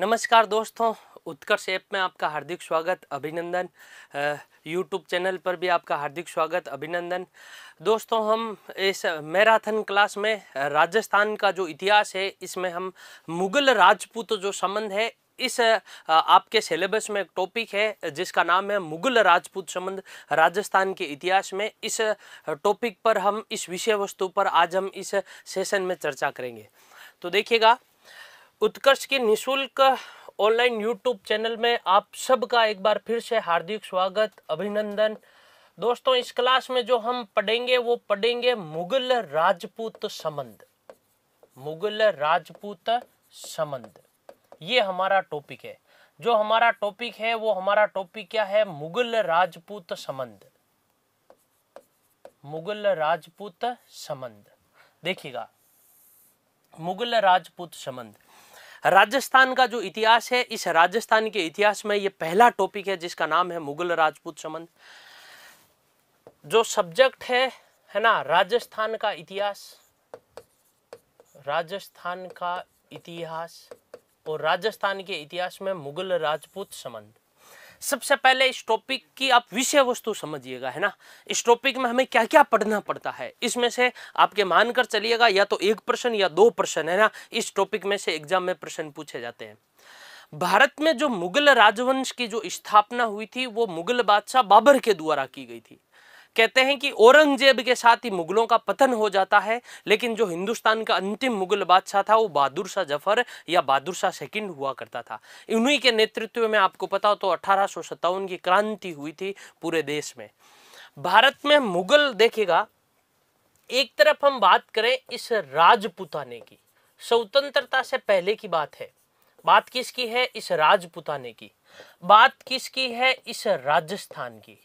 नमस्कार दोस्तों उत्कर्ष ऐप में आपका हार्दिक स्वागत अभिनंदन यूट्यूब चैनल पर भी आपका हार्दिक स्वागत अभिनंदन दोस्तों हम इस मैराथन क्लास में राजस्थान का जो इतिहास है इसमें हम मुगल राजपूत जो संबंध है इस आपके सिलेबस में एक टॉपिक है जिसका नाम है मुगल राजपूत संबंध राजस्थान के इतिहास में इस टॉपिक पर हम इस विषय वस्तु पर आज हम इस सेशन में चर्चा करेंगे तो देखिएगा उत्कर्ष के निशुल्क ऑनलाइन यूट्यूब चैनल में आप सबका एक बार फिर से हार्दिक स्वागत अभिनंदन दोस्तों इस क्लास में जो हम पढ़ेंगे वो पढ़ेंगे मुगल राजपूत संबंध मुगल राजपूत संबंध ये हमारा टॉपिक है जो हमारा टॉपिक है वो हमारा टॉपिक क्या है मुगल राजपूत संबंध मुगल राजपूत संबंध देखिएगा मुगल राजपूत संबंध राजस्थान का जो इतिहास है इस राजस्थान के इतिहास में ये पहला टॉपिक है जिसका नाम है मुगल राजपूत संबंध जो सब्जेक्ट है है ना राजस्थान का इतिहास राजस्थान का इतिहास और राजस्थान के इतिहास में मुगल राजपूत संबंध सबसे पहले इस टॉपिक की आप विषय वस्तु समझिएगा है ना इस टॉपिक में हमें क्या क्या पढ़ना पड़ता है इसमें से आपके मानकर चलिएगा या तो एक प्रश्न या दो प्रश्न है ना इस टॉपिक में से एग्जाम में प्रश्न पूछे जाते हैं भारत में जो मुगल राजवंश की जो स्थापना हुई थी वो मुगल बादशाह बाबर के द्वारा की गई थी कहते हैं कि औरंगजेब के साथ ही मुगलों का पतन हो जाता है लेकिन जो हिंदुस्तान का अंतिम मुगल बादशाह था वो बहादुर शाह जफर या बहादुर शाह सेकेंड हुआ करता था इन्हीं के नेतृत्व में आपको पता हो तो अठारह की क्रांति हुई थी पूरे देश में भारत में मुगल देखेगा एक तरफ हम बात करें इस राजपुताने की स्वतंत्रता से पहले की बात है बात किसकी है इस राजपुताने की बात किसकी है इस राजस्थान की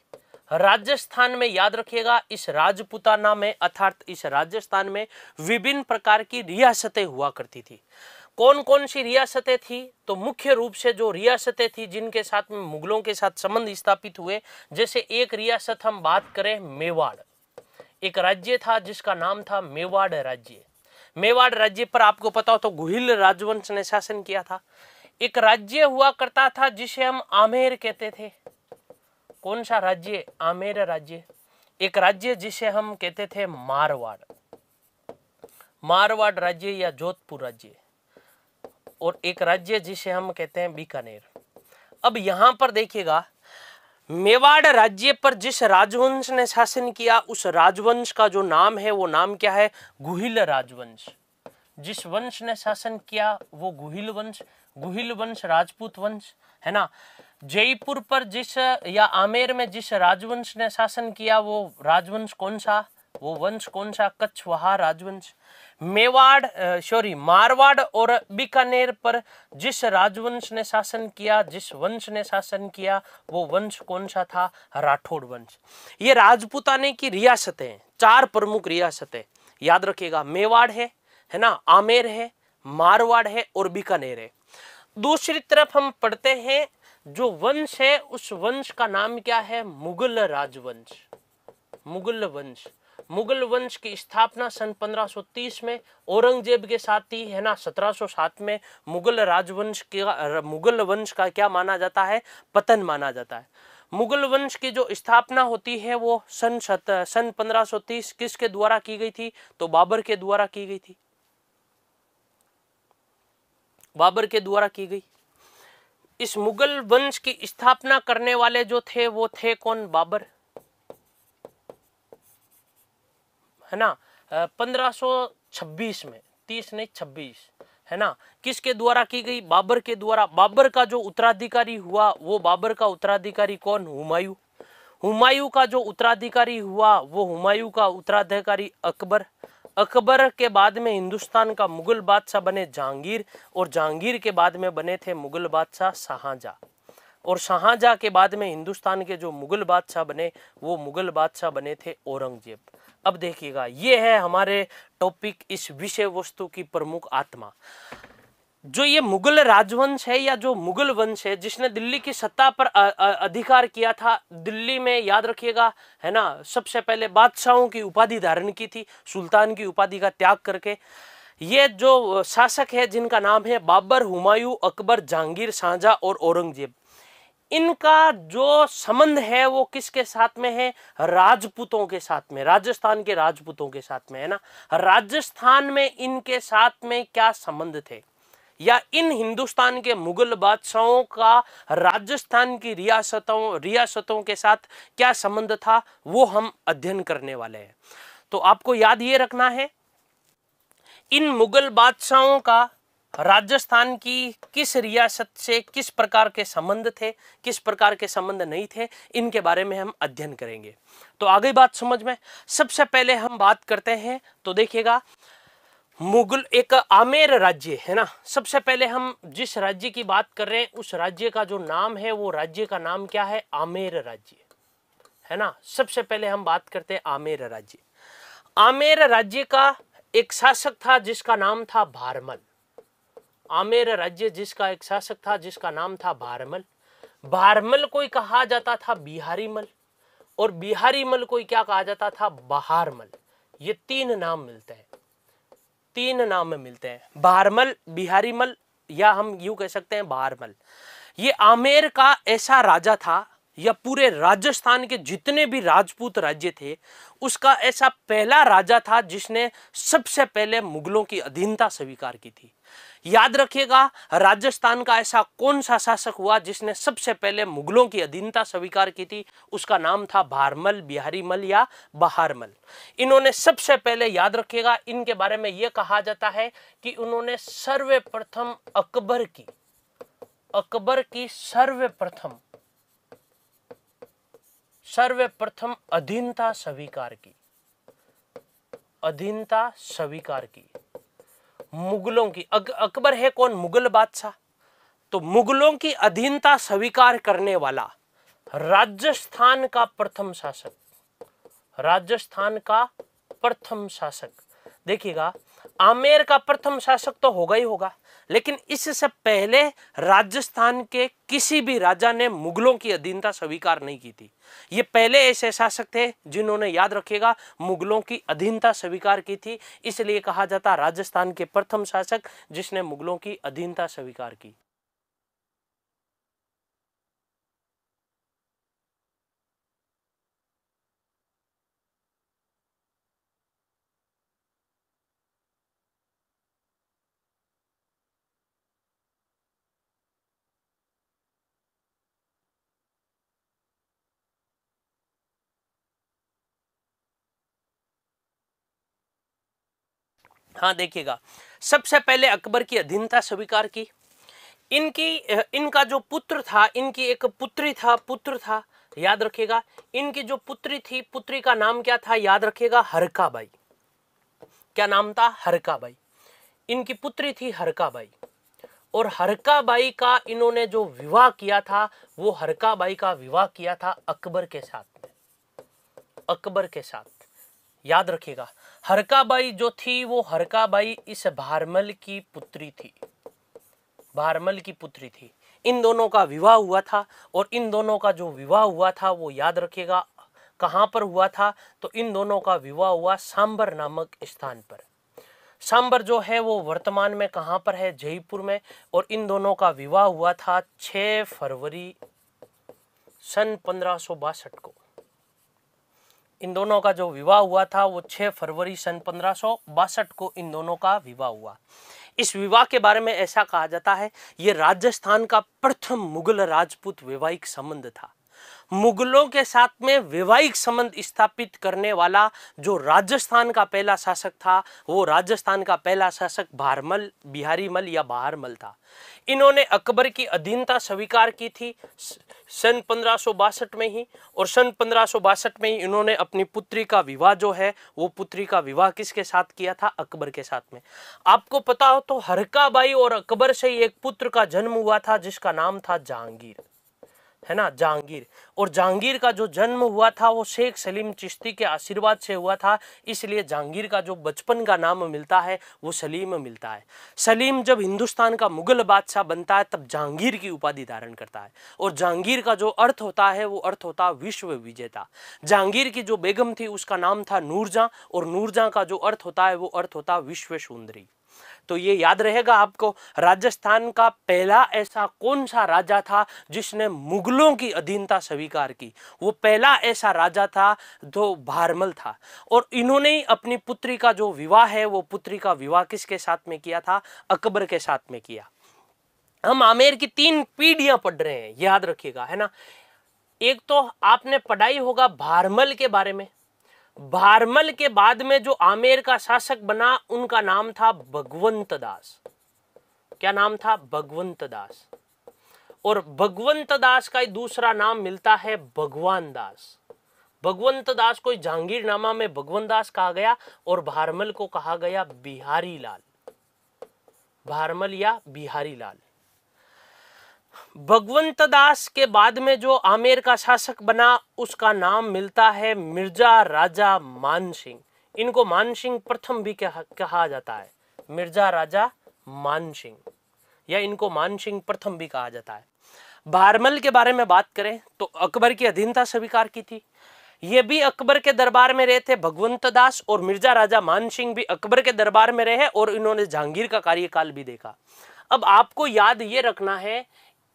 राजस्थान में याद रखिएगा इस राजपुताना में अर्थात इस राजस्थान में विभिन्न प्रकार की रियासतें हुआ करती थी कौन कौन सी रियासतें थी तो मुख्य रूप से जो रियासतें थी जिनके साथ में मुगलों के साथ संबंध स्थापित हुए जैसे एक रियासत हम बात करें मेवाड़ एक राज्य था जिसका नाम था मेवाड़ राज्य मेवाड़ राज्य पर आपको पता हो तो गुहिल राजवंश ने शासन किया था एक राज्य हुआ करता था जिसे हम आमेर कहते थे कौन सा राज्य आमेर राज्य एक राज्य जिसे हम कहते थे मारवाड़ मारवाड़ राज्य या जोधपुर राज्य और एक राज्य जिसे हम कहते हैं बीकानेर अब यहाँ पर देखिएगा मेवाड़ राज्य पर जिस राजवंश ने शासन किया उस राजवंश का जो नाम है वो नाम क्या है गुहिल राजवंश जिस वंश ने शासन किया वो गुहिल वंश गुहिल वंश राजपूत वंश है ना जयपुर पर जिस या आमेर में जिस राजवंश ने शासन किया वो राजवंश कौन सा वो वंश कौन सा कच्छवाहा राजवंश मेवाड़ सॉरी मारवाड़ और बीकानेर पर जिस राजवंश ने शासन किया जिस वंश ने शासन किया वो वंश कौन सा था राठौड़ वंश ये राजपूताने की रियासतें चार प्रमुख रियासतें याद रखिएगा मेवाड़ है है ना आमेर है मारवाड़ है और बीकानेर है दूसरी तरफ हम पढ़ते हैं जो वंश है उस वंश का नाम क्या है मुगल राजवंश मुगल वंश मुगल वंश की स्थापना सन 1530 में औरंगजेब के साथ ही है ना 1707 में मुगल राजवंश के मुगल वंश का क्या माना जाता है पतन माना जाता है मुगल वंश की जो स्थापना होती है वो सन शत सन 1530 किसके द्वारा की गई थी तो बाबर के द्वारा की गई थी बाबर के द्वारा की गई इस मुगल वंश की स्थापना करने वाले जो थे वो थे कौन बाबर है ना 1526 में 30 नहीं 26 है ना किसके द्वारा की गई बाबर के द्वारा बाबर का जो उत्तराधिकारी हुआ वो बाबर का उत्तराधिकारी कौन हुमायूं हुमायूं का जो उत्तराधिकारी हुआ वो हुमायूं का उत्तराधिकारी अकबर अकबर के बाद में हिंदुस्तान का मुगल बादशाह बने जहांगीर और जहांगीर के बाद में बने थे मुगल बादशाह शाहजहाँ और शाहजहाँ के बाद में हिंदुस्तान के जो मुगल बादशाह बने वो मुगल बादशाह बने थे औरंगजेब अब देखिएगा ये है हमारे टॉपिक इस विषय वस्तु की प्रमुख आत्मा जो ये मुगल राजवंश है या जो मुगल वंश है जिसने दिल्ली की सत्ता पर अधिकार किया था दिल्ली में याद रखिएगा है ना सबसे पहले बादशाहों की उपाधि धारण की थी सुल्तान की उपाधि का त्याग करके ये जो शासक है जिनका नाम है बाबर हुमायूं अकबर जहांगीर साझा और औरंगजेब इनका जो संबंध है वो किसके साथ में है राजपूतों के साथ में राजस्थान के राजपूतों के साथ में है ना राजस्थान में इनके साथ में क्या संबंध थे या इन हिंदुस्तान के मुगल बादशाहों का राजस्थान की रियासतों रियासतों के साथ क्या संबंध था वो हम अध्ययन करने वाले हैं तो आपको याद ये रखना है इन मुगल बादशाहों का राजस्थान की किस रियासत से किस प्रकार के संबंध थे किस प्रकार के संबंध नहीं थे इनके बारे में हम अध्ययन करेंगे तो आगे बात समझ में सबसे पहले हम बात करते हैं तो देखिएगा मुगल एक आमेर राज्य है ना सबसे पहले हम जिस राज्य की बात कर रहे हैं उस राज्य का जो नाम है वो राज्य का नाम क्या है आमेर राज्य है ना सबसे पहले हम बात करते हैं आमेर राज्य आमेर राज्य का एक शासक था जिसका नाम था भारमल आमेर राज्य जिसका एक शासक था जिसका नाम था भारमल भारमल को कहा जाता था बिहारी मल और बिहारी मल को क्या कहा जाता था बहारमल ये तीन नाम मिलते हैं तीन नाम में मिलते हैं बारमल बिहारीमल या हम यूं कह सकते हैं बारमल ये आमेर का ऐसा राजा था या पूरे राजस्थान के जितने भी राजपूत राज्य थे उसका ऐसा पहला राजा था जिसने सबसे पहले मुगलों की अधीनता स्वीकार की थी याद रखिएगा राजस्थान का ऐसा कौन सा शासक हुआ जिसने सबसे पहले मुगलों की अधीनता स्वीकार की थी उसका नाम था भारमल बिहारी मल या बहारमल इन्होंने सबसे पहले याद रखिएगा इनके बारे में यह कहा जाता है कि उन्होंने सर्वप्रथम अकबर की अकबर की सर्वप्रथम सर्वप्रथम अधीनता स्वीकार की अधीनता स्वीकार की मुगलों की अक, अकबर है कौन मुगल बादशाह तो मुगलों की अधीनता स्वीकार करने वाला राजस्थान का प्रथम शासक राजस्थान का प्रथम शासक देखिएगा आमेर का प्रथम शासक तो होगा ही होगा लेकिन इससे पहले राजस्थान के किसी भी राजा ने मुगलों की अधीनता स्वीकार नहीं की थी ये पहले ऐसे शासक थे जिन्होंने याद रखिएगा मुगलों की अधीनता स्वीकार की थी इसलिए कहा जाता राजस्थान के प्रथम शासक जिसने मुगलों की अधीनता स्वीकार की हाँ देखिएगा सबसे पहले अकबर की अधीनता स्वीकार की इनकी इनका जो पुत्र था इनकी एक पुत्री था पुत्र था याद रखेगा इनकी जो पुत्री थी पुत्री का नाम क्या था याद रखेगा हरका बाई क्या नाम था हरका बाई इनकी पुत्री थी हरका बाई और हरका बाई का इन्होंने जो विवाह किया था वो हरका बाई का विवाह किया था अकबर के साथ अकबर के साथ याद रखिएगा हरकाबाई जो थी वो हरकाबाई इस भारमल की पुत्री थी भारमल की पुत्री थी इन दोनों का विवाह हुआ था और इन दोनों का जो विवाह हुआ था वो याद रखेगा कहाँ पर हुआ था तो इन दोनों का विवाह हुआ सांबर नामक स्थान पर सांबर जो है वो वर्तमान में कहाँ पर है जयपुर में और इन दोनों का विवाह हुआ था 6 फरवरी सन पंद्रह को इन दोनों का जो विवाह हुआ था वो 6 फरवरी सन पंद्रह को इन दोनों का विवाह हुआ इस विवाह के बारे में ऐसा कहा जाता है ये राजस्थान का प्रथम मुगल राजपूत वैवाहिक संबंध था मुगलों के साथ में वैवाहिक संबंध स्थापित करने वाला जो राजस्थान का पहला शासक था वो राजस्थान का पहला शासक भारमल बिहारीमल या बहारमल था इन्होंने अकबर की अधीनता स्वीकार की थी सन पंद्रह में ही और सन पंद्रह में ही इन्होंने अपनी पुत्री का विवाह जो है वो पुत्री का विवाह किसके साथ किया था अकबर के साथ में आपको पता हो तो हरकाबाई और अकबर से ही एक पुत्र का जन्म हुआ था जिसका नाम था जहांगीर है ना जहांगीर और जहांगीर का जो जन्म हुआ था वो शेख सलीम चिश्ती के आशीर्वाद से हुआ था इसलिए जहांगीर का जो बचपन का नाम मिलता है वो सलीम मिलता है सलीम जब हिंदुस्तान का मुगल बादशाह बनता है तब जहांगीर की उपाधि धारण करता है और जहांगीर का जो अर्थ होता है वो अर्थ होता है विश्व विजेता जहांगीर की जो बेगम थी उसका नाम था नूरजा और नूरजा का जो अर्थ होता है वो अर्थ होता विश्व सुंदरी तो ये याद रहेगा आपको राजस्थान का पहला ऐसा कौन सा राजा था जिसने मुगलों की अधीनता स्वीकार की वो पहला ऐसा राजा था जो भारमल था और इन्होंने ही अपनी पुत्री का जो विवाह है वो पुत्री का विवाह किसके साथ में किया था अकबर के साथ में किया हम आमेर की तीन पीढ़ियां पढ़ रहे हैं याद रखिएगा है ना एक तो आपने पढ़ाई होगा भारमल के बारे में भारमल के बाद में जो आमेर का शासक बना उनका नाम था भगवंत दास क्या नाम था भगवंत दास और भगवंत दास का दूसरा नाम मिलता है भगवान दास भगवंत दास को जहांगीरनामा में भगवंत दास कहा गया और भारमल को कहा गया बिहारी लाल भारमल या बिहारी लाल दास के बाद में जो आमेर का शासक बना उसका नाम मिलता है मिर्जा राजा मानसिंह इनको मानसिंह प्रथम भी कहा, कहा जाता है मिर्जा राजा मानसिंह या इनको मानसिंह प्रथम भी कहा जाता है बारमल के बारे में बात करें तो अकबर की अधीनता स्वीकार की थी ये भी अकबर के दरबार में रहे थे भगवंत दास और मिर्जा राजा मानसिंह भी अकबर के दरबार में रहे और इन्होंने जहांगीर का कार्यकाल भी देखा अब आपको याद ये रखना है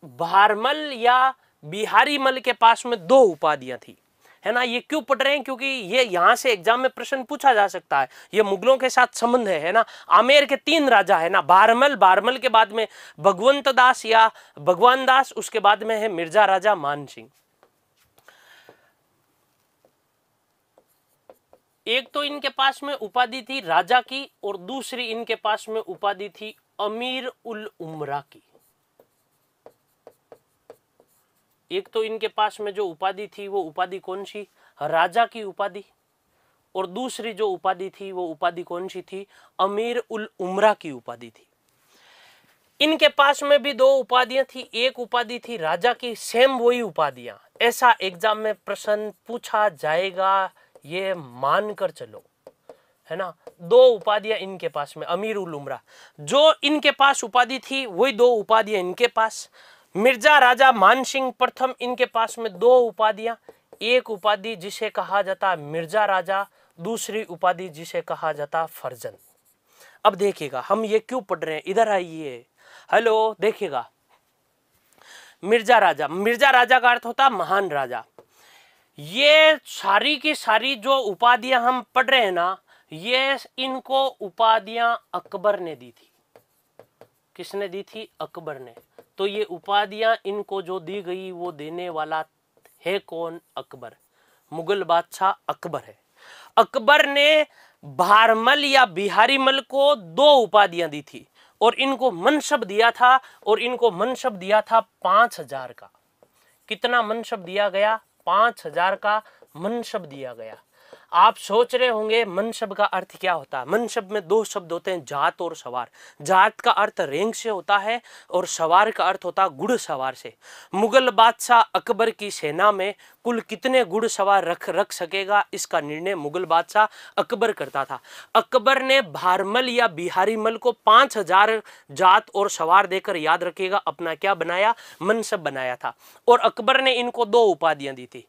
भारमल या बिहारी मल के पास में दो उपाधियां थी है ना ये क्यों पढ़ रहे हैं क्योंकि ये यहाँ से एग्जाम में प्रश्न पूछा जा सकता है ये मुगलों के साथ संबंध है है ना आमेर के तीन राजा है ना बारमल बारमल के बाद में भगवंत दास या भगवान दास उसके बाद में है मिर्जा राजा मान सिंह एक तो इनके पास में उपाधि थी राजा की और दूसरी इनके पास में उपाधि थी अमीर उल उमरा की एक तो इनके पास में जो उपाधि थी वो उपाधि कौन सी राजा की उपाधि और दूसरी जो उपाधि थी वो उपाधि कौन सी थी अमीर उल उमरा की उपाधि थी इनके पास में भी दो उपाधियां थी एक उपाधि थी राजा की सेम वही उपाधियां ऐसा एग्जाम में प्रश्न पूछा जाएगा ये मान कर चलो है ना दो उपाधियां इनके पास में अमीर उल उमरा जो इनके पास उपाधि थी वही दो उपाधियां इनके पास मिर्जा राजा मानसिंह प्रथम इनके पास में दो उपाधियां एक उपाधि जिसे कहा जाता मिर्जा राजा दूसरी उपाधि जिसे कहा जाता फर्जन अब देखिएगा हम ये क्यों पढ़ रहे हैं इधर आइए हेलो देखिएगा मिर्जा राजा मिर्जा राजा का अर्थ होता महान राजा ये सारी की सारी जो उपाधियां हम पढ़ रहे हैं ना ये इनको उपाधियां अकबर ने दी थी किसने दी थी अकबर ने तो ये उपाधियां इनको जो दी गई वो देने वाला है कौन अकबर मुगल बादशाह अकबर है अकबर ने भारमल या बिहारी मल को दो उपाधियां दी थी और इनको मनशब दिया था और इनको मनशब दिया था पांच हजार का कितना मनशब दिया गया पांच हजार का मनशब दिया गया आप सोच रहे होंगे मनसब का अर्थ क्या होता है मनसब में दो शब्द होते हैं जात और सवार जात का अर्थ रेंग से होता है और सवार का अर्थ होता है गुड़ सवार से मुगल बादशाह अकबर की सेना में कुल कितने गुड़ सवार रख रख सकेगा इसका निर्णय मुगल बादशाह अकबर करता था अकबर ने भारमल या बिहारी मल को पांच हजार जात और सवार देकर याद रखेगा अपना क्या बनाया मनसब बनाया था और अकबर ने इनको दो उपाधियां दी थी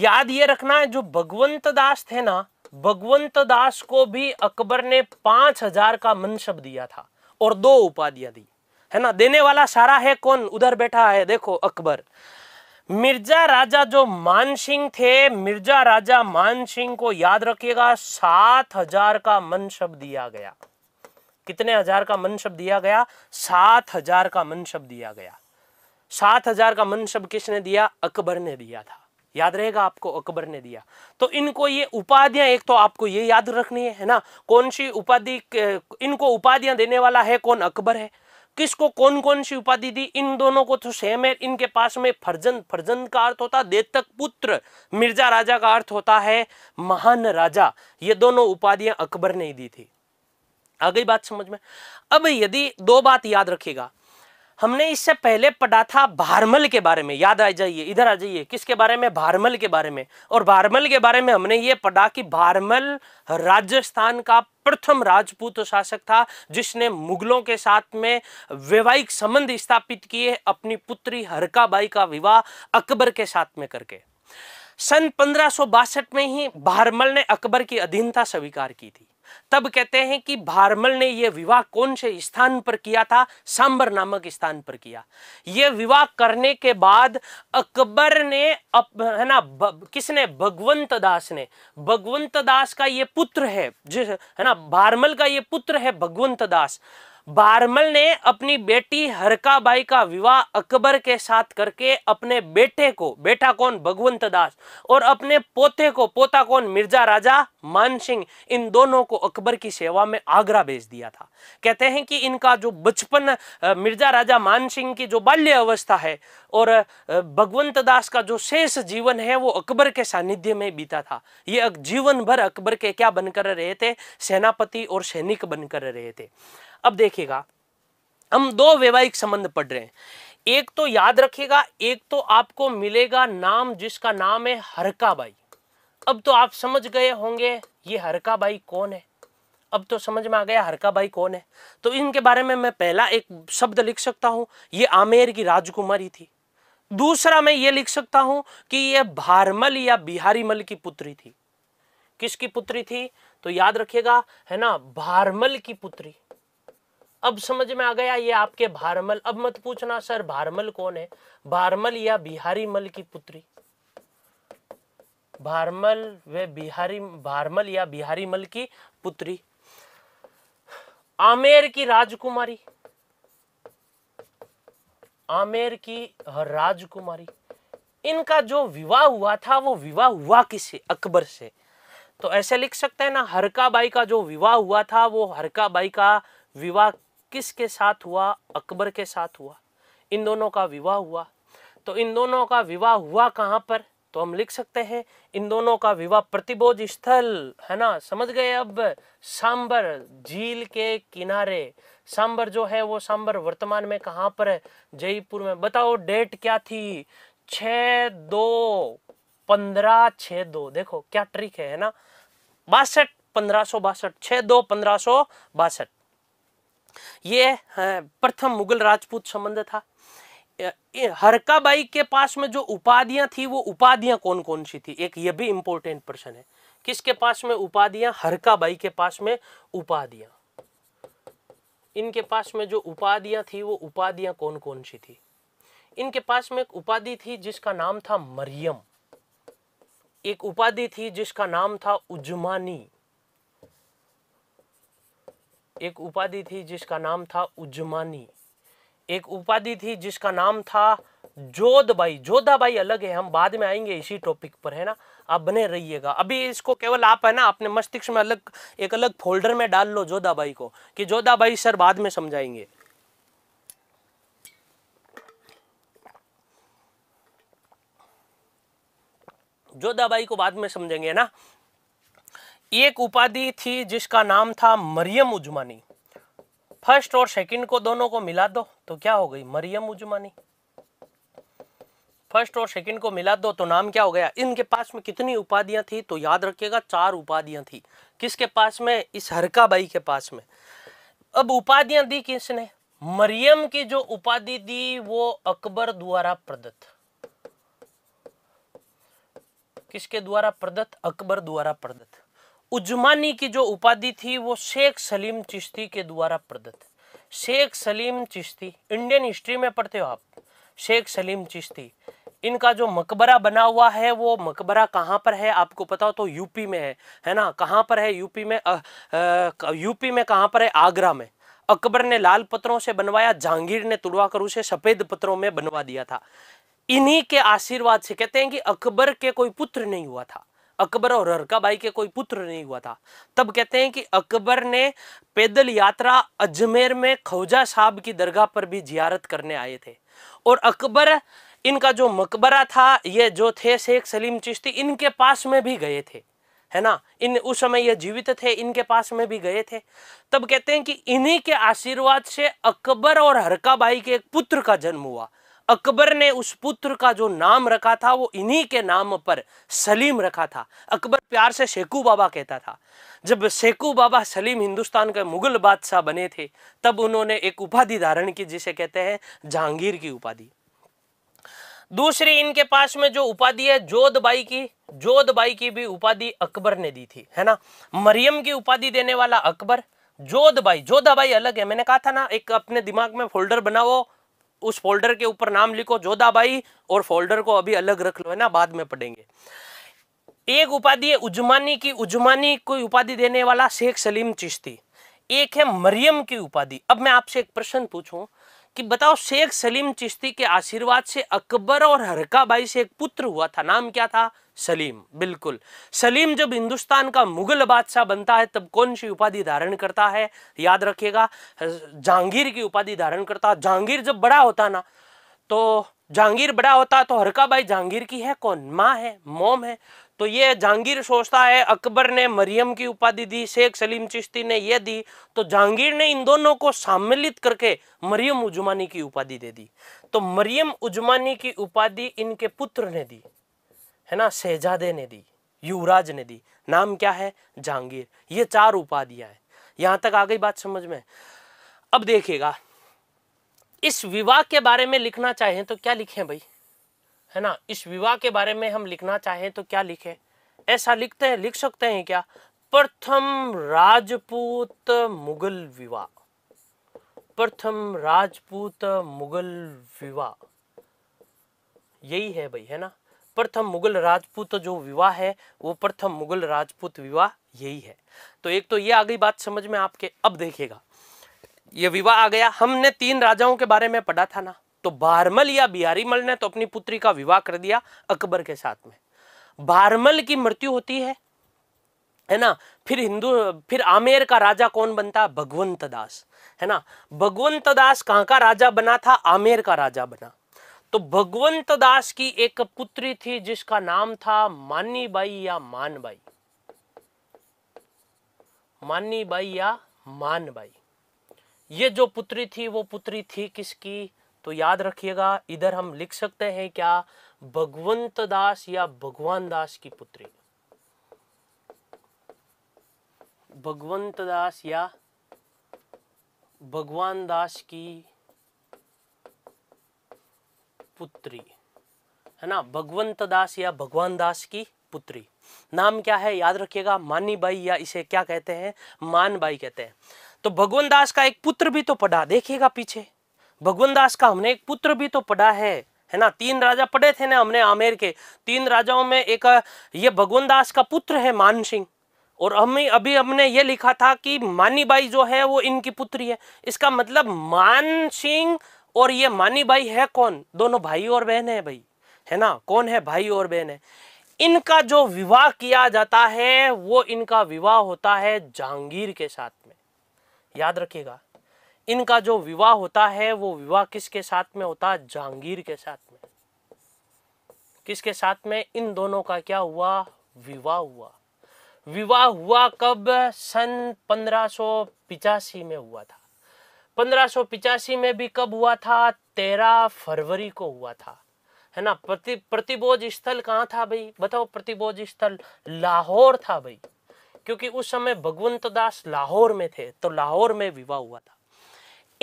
याद ये रखना है जो भगवंत दास थे ना भगवंत दास को भी अकबर ने पांच हजार का मनसब दिया था और दो उपाधियां दी है ना देने वाला सारा है कौन उधर बैठा है देखो अकबर मिर्जा राजा जो मानसिंह थे मिर्जा राजा मान सिंह को याद रखिएगा सात हजार का मनसब दिया गया कितने हजार का मनसब दिया गया सात हजार का मनसब दिया गया सात हजार का मनसब किसने दिया अकबर ने दिया था याद रहेगा आपको अकबर ने दिया तो इनको ये उपाधियां एक तो आपको ये याद रखनी है, है ना कौन सी उपाधि इनको उपाधियां देने वाला है कौन अकबर है किसको कौन कौन सी उपाधि दी इन दोनों को तो सेम है इनके पास में फर्जन फर्जन का अर्थ होता देतक पुत्र मिर्जा राजा का अर्थ होता है महान राजा ये दोनों उपाधियां अकबर ने दी थी आ गई बात समझ में अब यदि दो बात याद रखिएगा हमने इससे पहले पढ़ा था भारमल के बारे में याद आ जाइए इधर आ जाइए किसके बारे में भारमल के बारे में और भारमल के बारे में हमने ये पढ़ा कि भारमल राजस्थान का प्रथम राजपूत शासक था जिसने मुगलों के साथ में वैवाहिक संबंध स्थापित किए अपनी पुत्री हरकाबाई का विवाह अकबर के साथ में करके सन पंद्रह में ही भारमल ने अकबर की अधीनता स्वीकार की थी तब कहते हैं कि भारमल ने यह विवाह कौन से स्थान पर किया था सांबर नामक स्थान पर किया यह विवाह करने के बाद अकबर ने अप, है ना किसने भगवंत दास ने भगवंत दास का यह पुत्र है जिस है ना भारमल का यह पुत्र है भगवंत दास बारमल ने अपनी बेटी हरकाबाई का विवाह अकबर के साथ करके अपने बेटे को बेटा कौन भगवंत दास और अपने पोते को पोता कौन मिर्जा राजा मानसिंह इन दोनों को अकबर की सेवा में आगरा भेज दिया था कहते हैं कि इनका जो बचपन मिर्जा राजा मान सिंह की जो बाल्य अवस्था है और भगवंत दास का जो शेष जीवन है वो अकबर के सानिध्य में बीता था ये जीवन भर अकबर के क्या बनकर रहे थे सेनापति और सैनिक बनकर रहे थे अब देखिएगा हम दो वैवाहिक संबंध पढ़ रहे हैं एक तो याद रखिएगा एक तो आपको मिलेगा नाम जिसका नाम है हरका बाई अब तो आप समझ गए होंगे ये हरका बाई कौन है अब तो समझ में आ गया हरका बाई कौन है तो इनके बारे में मैं पहला एक शब्द लिख सकता हूं ये आमेर की राजकुमारी थी दूसरा मैं ये लिख सकता हूं कि ये भारमल या बिहारी मल की पुत्री थी किसकी पुत्री थी तो याद रखिएगा है ना भारमल की पुत्री अब समझ में आ गया ये आपके भारमल अब मत पूछना सर भारमल कौन है भारमल या बिहारी मल की पुत्री भारमल व बिहारी भारमल या बिहारी मल की पुत्री आमेर की राजकुमारी आमेर की राजकुमारी इनका जो विवाह हुआ था वो विवाह हुआ किसे अकबर से तो ऐसे लिख सकते हैं ना हरकाबाई का जो विवाह हुआ था वो हरकाबाई का विवाह किसके साथ हुआ अकबर के साथ हुआ इन दोनों का विवाह हुआ तो इन दोनों का विवाह हुआ कहाँ पर तो हम लिख सकते हैं इन दोनों का विवाह प्रतिबोध स्थल है ना समझ गए अब सांबर झील के किनारे सांबर जो है वो सांबर वर्तमान में कहाँ पर है जयपुर में बताओ डेट क्या थी छ दो पंद्रह छ दो देखो क्या ट्रिक है है ना बासठ पंद्रह सो बासठ छ दो पंद्रह सो बासठ ये हाँ, प्रथम मुगल राजपूत संबंध था हरकाबाई के पास में जो उपाधियां थी वो उपाधियां कौन कौन सी थी एक ये भी इंपॉर्टेंट प्रश्न है किसके पास में उपाधियां हरकाबाई के पास में उपाधियां इनके पास में जो उपाधियां थी वो उपाधियां कौन कौन सी थी इनके पास में एक उपाधि थी जिसका नाम था मरियम एक उपाधि थी जिसका नाम था उजमानी एक उपाधि थी जिसका नाम था उजमानी एक उपाधि थी जिसका नाम था जोधबाई जोधाबाई अलग है हम बाद में आएंगे इसी टॉपिक पर है ना आप बने रहिएगा अभी इसको केवल आप है ना अपने मस्तिष्क में अलग एक अलग फोल्डर में डाल लो जोधाबाई को कि जोधाबाई सर बाद में समझाएंगे जोधाबाई को बाद में समझेंगे ना एक उपाधि थी जिसका नाम था मरियम उजमानी फर्स्ट और सेकंड को दोनों को मिला दो तो क्या हो गई मरियम उजमानी फर्स्ट और सेकंड को मिला दो तो नाम क्या हो गया इनके पास में कितनी उपाधियां थी तो याद रखिएगा चार उपाधियां थी किसके पास में इस हरका बाई के पास में अब उपाधियां दी किसने मरियम की जो उपाधि दी वो अकबर द्वारा प्रदत्त किसके द्वारा प्रदत्त अकबर द्वारा प्रदत्त उजमानी की जो उपाधि थी वो शेख सलीम चिश्ती के द्वारा प्रदत्त शेख सलीम चिश्ती इंडियन हिस्ट्री में पढ़ते हो आप शेख सलीम चिश्ती इनका जो मकबरा बना हुआ है वो मकबरा कहाँ पर है आपको पता हो तो यूपी में है है ना कहाँ पर है यूपी में आ, आ, यूपी में कहाँ पर है आगरा में अकबर ने लाल पत्रों से बनवाया जहांगीर ने तुड़वा कर उसे सफेद पत्रों में बनवा दिया था इन्हीं के आशीर्वाद से कहते हैं कि अकबर के कोई पुत्र नहीं हुआ था अकबर और हरकाबाई के कोई पुत्र नहीं हुआ था तब कहते हैं कि अकबर ने पैदल यात्रा अजमेर में खौजा साहब की दरगाह पर भी जियारत करने आए थे और अकबर इनका जो मकबरा था ये जो थे शेख सलीम चिश्ती इनके पास में भी गए थे है ना इन उस समय ये जीवित थे इनके पास में भी गए थे तब कहते हैं कि इन्हीं के आशीर्वाद से अकबर और हरकाबाई के एक पुत्र का जन्म हुआ अकबर ने उस पुत्र का जो नाम रखा था वो इन्हीं के नाम पर सलीम रखा था अकबर प्यार से शेकू बाबा कहता था जब शेकू बाबा सलीम हिंदुस्तान के मुगल बादशाह बने थे तब उन्होंने एक उपाधि धारण की जिसे कहते हैं जहांगीर की उपाधि दूसरी इनके पास में जो उपाधि है जोधबाई की जोधबाई की भी उपाधि अकबर ने दी थी है ना मरियम की उपाधि देने वाला अकबर जोधबाई जोधाबाई अलग है मैंने कहा था ना एक अपने दिमाग में फोल्डर बनाओ उस फोल्डर के ऊपर नाम लिखो जोधाबाई और फोल्डर को अभी अलग रख लो है ना बाद में पढ़ेंगे एक उपाधि है उजमानी की उजमानी कोई उपाधि देने वाला शेख सलीम चिश्ती एक है मरियम की उपाधि अब मैं आपसे एक प्रश्न पूछूं कि बताओ शेख सलीम चिश्ती के आशीर्वाद से अकबर और हरकाबाई से एक पुत्र हुआ था नाम क्या था सलीम बिल्कुल सलीम जब हिंदुस्तान का मुगल बादशाह बनता है तब कौन सी उपाधि धारण करता है याद रखिएगा जहांगीर की उपाधि धारण करता जहांगीर जब बड़ा होता ना तो जहांगीर बड़ा होता तो हरकाबाई जहांगीर की है कौन माँ है मोम है तो ये जहांगीर सोचता है अकबर ने मरियम की उपाधि दी शेख सलीम चिश्ती ने यह दी तो जहांगीर ने इन दोनों को सम्मिलित करके मरियम उजमानी की उपाधि दे दी तो मरियम उजमानी की उपाधि इनके पुत्र ने दी है ना शहजादे ने दी युवराज ने दी नाम क्या है जहांगीर ये चार उपाधियां हैं यहां तक आ गई बात समझ में अब देखिएगा इस विवाह के बारे में लिखना चाहें तो क्या लिखें भाई है ना इस विवाह के बारे में हम लिखना चाहें तो क्या लिखें ऐसा लिखते हैं लिख सकते हैं क्या प्रथम राजपूत मुगल विवाह प्रथम राजपूत मुगल विवाह यही है भाई है ना प्रथम मुगल राजपूत जो विवाह है वो प्रथम मुगल राजपूत विवाह यही है तो एक तो ये आ गई बात समझ में आपके अब देखेगा ये विवाह आ गया हमने तीन राजाओं के बारे में पढ़ा था ना तो बारमल या बिहारीमल ने तो अपनी पुत्री का विवाह कर दिया अकबर के साथ में बारमल की मृत्यु होती है है ना फिर हिंदू फिर आमेर का राजा कौन बनता भगवंत दास है ना भगवंत दास कहाँ का राजा बना था आमेर का राजा बना तो भगवंत दास की एक पुत्री थी जिसका नाम था मानी बाई या मानबाई मानी बाई या मानबाई ये जो पुत्री थी वो पुत्री थी किसकी तो याद रखिएगा इधर हम लिख सकते हैं क्या भगवंत दास या भगवान दास की पुत्री भगवंत दास या भगवान दास की पुत्री है ना भगवंत दास या भगवान दास की पुत्री नाम क्या है याद रखिएगा मानी बाई या इसे क्या कहते हैं मान बाई कहते हैं तो भगवान दास का एक पुत्र भी तो पढ़ा देखिएगा पीछे भगवान दास का हमने एक पुत्र भी तो पढ़ा है है ना तीन राजा पढ़े थे ना हमने आमेर के तीन राजाओं में एक ये भगवान दास का पुत्र है मान सिंह और हमें अभी हमने ये लिखा था कि मानीबाई जो है वो इनकी पुत्री है इसका मतलब मान सिंह और ये मानीबाई है कौन दोनों भाई और बहन है भाई है ना कौन है भाई और बहन है इनका जो विवाह किया जाता है वो इनका विवाह होता है जहांगीर के साथ में याद रखिएगा इनका जो विवाह होता है वो विवाह किसके साथ में होता है जहांगीर के साथ में किसके साथ में इन दोनों का क्या हुआ विवाह हुआ विवाह हुआ कब सन पंद्रह में हुआ था पंद्रह में भी कब हुआ था तेरह फरवरी को हुआ था है ना प्रति प्रतिबोध स्थल कहाँ था भाई बताओ प्रतिबोध स्थल लाहौर था भाई क्योंकि उस समय भगवंत दास लाहौर में थे तो लाहौर में विवाह हुआ था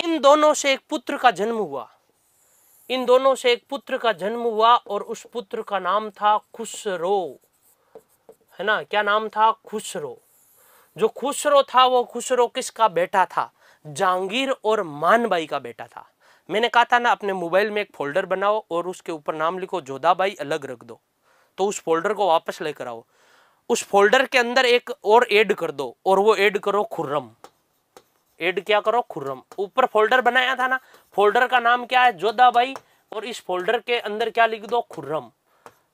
इन दोनों से एक पुत्र का जन्म हुआ इन दोनों से एक पुत्र का जन्म हुआ और उस पुत्र का नाम था खुसरो है ना क्या नाम था खुशरो जो खुशरो था वो खुसरो किसका बेटा था जहांगीर और मानबाई का बेटा था मैंने कहा था ना अपने मोबाइल में एक फोल्डर बनाओ और उसके ऊपर नाम लिखो जोधाबाई अलग रख दो तो उस फोल्डर को वापस लेकर आओ उस फोल्डर के अंदर एक और ऐड कर दो और वो ऐड करो खुर्रम ऐड क्या करो खुर्रम ऊपर फोल्डर बनाया था ना फोल्डर का नाम क्या है जोधाबाई और इस फोल्डर के अंदर क्या लिख दो खुर्रम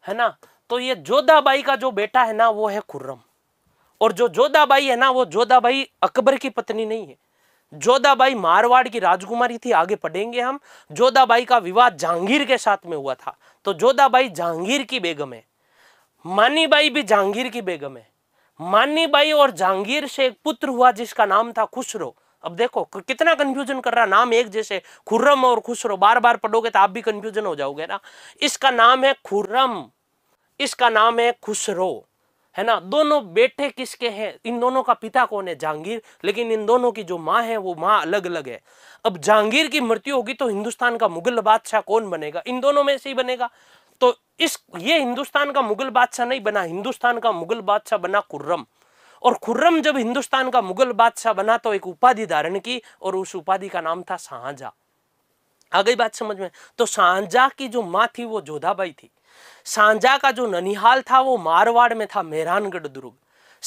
है ना तो ये जोधाबाई का जो बेटा है ना वो है खुर्रम और जो जोधाबाई है ना वो जोधाबाई अकबर की पत्नी नहीं है जोधाबाई मारवाड़ की राजकुमारी थी आगे पढ़ेंगे हम जोधाबाई का विवाह जहांगीर के साथ में हुआ था तो जोधाबाई जहांगीर की बेगम है मानीबाई भी जहांगीर की बेगम है मानी बाई और जहांगीर से एक पुत्र हुआ जिसका नाम था खुशरो अब देखो कितना कंफ्यूजन कर रहा नाम एक जैसे खुर्रम और खुसरो बार बार पढ़ोगे तो आप भी कंफ्यूजन हो जाओगे ना इसका नाम है खुर्रम इसका नाम है खुसरो है ना दोनों बेटे किसके हैं इन दोनों का पिता कौन है जहांगीर लेकिन इन दोनों की जो माँ है वो माँ अलग अलग है अब जहांगीर की मृत्यु होगी तो हिंदुस्तान का मुगल बादशाह कौन बनेगा इन दोनों में से ही बनेगा तो इस ये हिंदुस्तान का मुगल बादशाह नहीं बना हिंदुस्तान का मुगल बादशाह बना कुर्रम और खुर्रम जब हिंदुस्तान का मुगल बादशाह बना तो एक उपाधि धारण की और उस उपाधि का नाम था शाहजहा आ गई बात समझ में तो शाहजहा की जो माँ थी वो जोधाबाई थी सांझा का जो ननिहाल था वो मारवाड़ में था मेहरानगढ़ दुर्ग